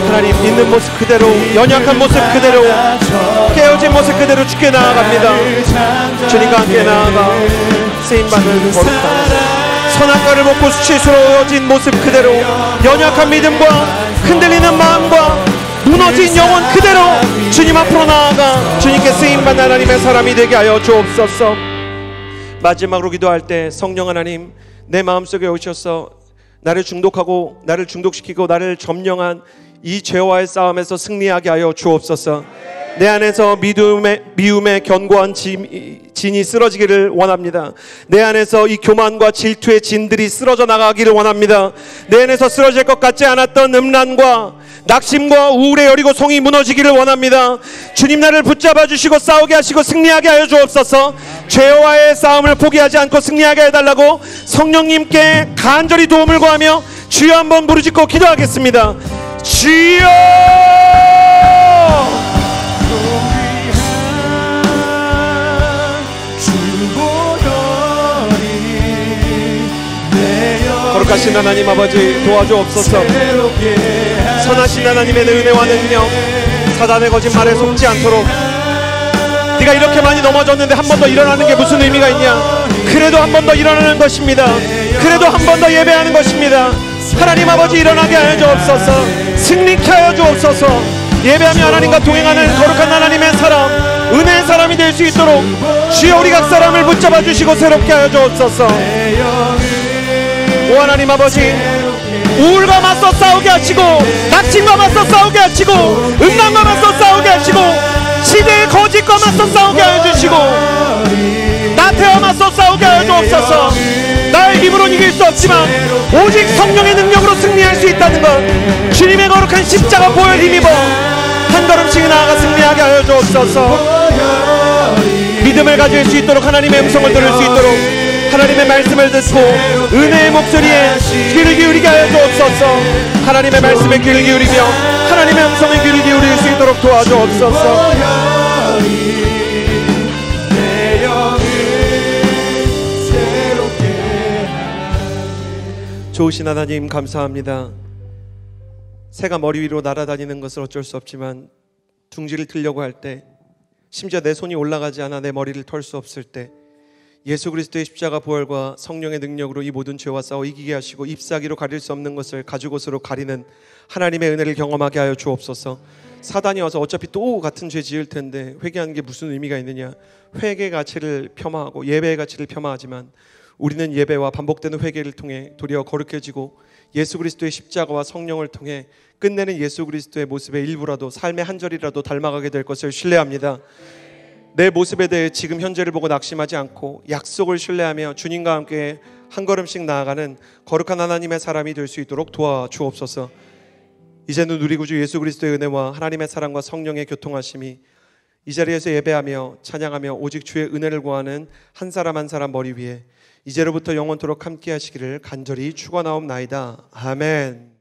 하나님 있는 모습 그대로 연약한 모습 그대로 깨어진 모습 그대로 죽게 나아갑니다 주님과 함께 나아가 쓰임받는 거룩한 선악과를 먹고 수치스러워진 모습 그대로 연약한 믿음과 흔들리는 마음과 무너진 영혼 그대로 주님 앞으로 나아가 주님께 쓰임받는 하나님의 사람이 되게 하여 주옵소서 마지막으로 기도할 때 성령 하나님 내 마음속에 오셔서 나를 중독하고 나를 중독시키고 나를 점령한 이 죄와의 싸움에서 승리하게 하여 주옵소서 내 안에서 믿음의, 미움의 견고한 짐, 진이 쓰러지기를 원합니다. 내 안에서 이 교만과 질투의 진들이 쓰러져 나가기를 원합니다. 내 안에서 쓰러질 것 같지 않았던 음란과 낙심과 우울의 여리고 송이 무너지기를 원합니다. 주님 나를 붙잡아 주시고 싸우게 하시고 승리하게 하여 주옵소서. 죄와의 싸움을 포기하지 않고 승리하게 해달라고 성령님께 간절히 도움을 구하며 주여 한번 부르짖고 기도하겠습니다. 주여! 거룩하신 하나님 아버지 도와주옵소서 선하신 하나님의 은혜와 능력 사단의 거짓말에 속지 않도록 네가 이렇게 많이 넘어졌는데 한 번 더 일어나는 게 무슨 의미가 있냐 그래도 한 번 더 일어나는 것입니다 그래도 한 번 더 예배하는 것입니다 하나님 아버지 일어나게 하여 주옵소서 승리케 하여 주옵소서 예배하며 하나님과 동행하는 거룩한 하나님의 사람 은혜의 사람이 될 수 있도록 주여 우리 각 사람을 붙잡아 주시고 새롭게 하여 주옵소서 하나님 아버지 우울과 맞서 싸우게 하시고 낙심과 맞서 싸우게 하시고 음란과 맞서 싸우게 하시고 시대의 거짓과 맞서 싸우게 하여 주시고 나태와 맞서 싸우게 하여 주옵소서 나의 힘으로 이길 수 없지만 오직 성령의 능력으로 승리할 수 있다는 것 주님의 거룩한 십자가 보혈 힘입어 한 걸음씩 나아가 승리하게 하여 주옵소서 믿음을 가질 수 있도록 하나님의 음성을 들을 수 있도록 하나님의 말씀을 듣고 은혜의 목소리에 귀를 기울이게 하여 주옵소서 하나님의 말씀에 귀를 기울이며 하나님의 음성에 귀를 기울일 수 있도록 도와주옵소서 좋으신 하나님 감사합니다. 새가 머리 위로 날아다니는 것을 어쩔 수 없지만 둥지를 틀려고 할 때 심지어 내 손이 올라가지 않아 내 머리를 털 수 없을 때 예수 그리스도의 십자가 부활과 성령의 능력으로 이 모든 죄와 싸워 이기게 하시고 잎사귀로 가릴 수 없는 것을 가죽 옷으로 가리는 하나님의 은혜를 경험하게 하여 주옵소서. 사단이 와서 어차피 또 같은 죄 지을 텐데 회개하는 게 무슨 의미가 있느냐? 회개 가치를 폄하하고 예배의 가치를 폄하하지만 우리는 예배와 반복되는 회개를 통해 도리어 거룩해지고 예수 그리스도의 십자가와 성령을 통해 끝내는 예수 그리스도의 모습의 일부라도 삶의 한 절이라도 닮아가게 될 것을 신뢰합니다. 내 모습에 대해 지금 현재를 보고 낙심하지 않고 약속을 신뢰하며 주님과 함께 한 걸음씩 나아가는 거룩한 하나님의 사람이 될 수 있도록 도와주옵소서. 이제는 우리 구주 예수 그리스도의 은혜와 하나님의 사랑과 성령의 교통하심이 이 자리에서 예배하며 찬양하며 오직 주의 은혜를 구하는 한 사람 한 사람 머리 위에 이제로부터 영원토록 함께 하시기를 간절히 축원하옵나이다. 아멘.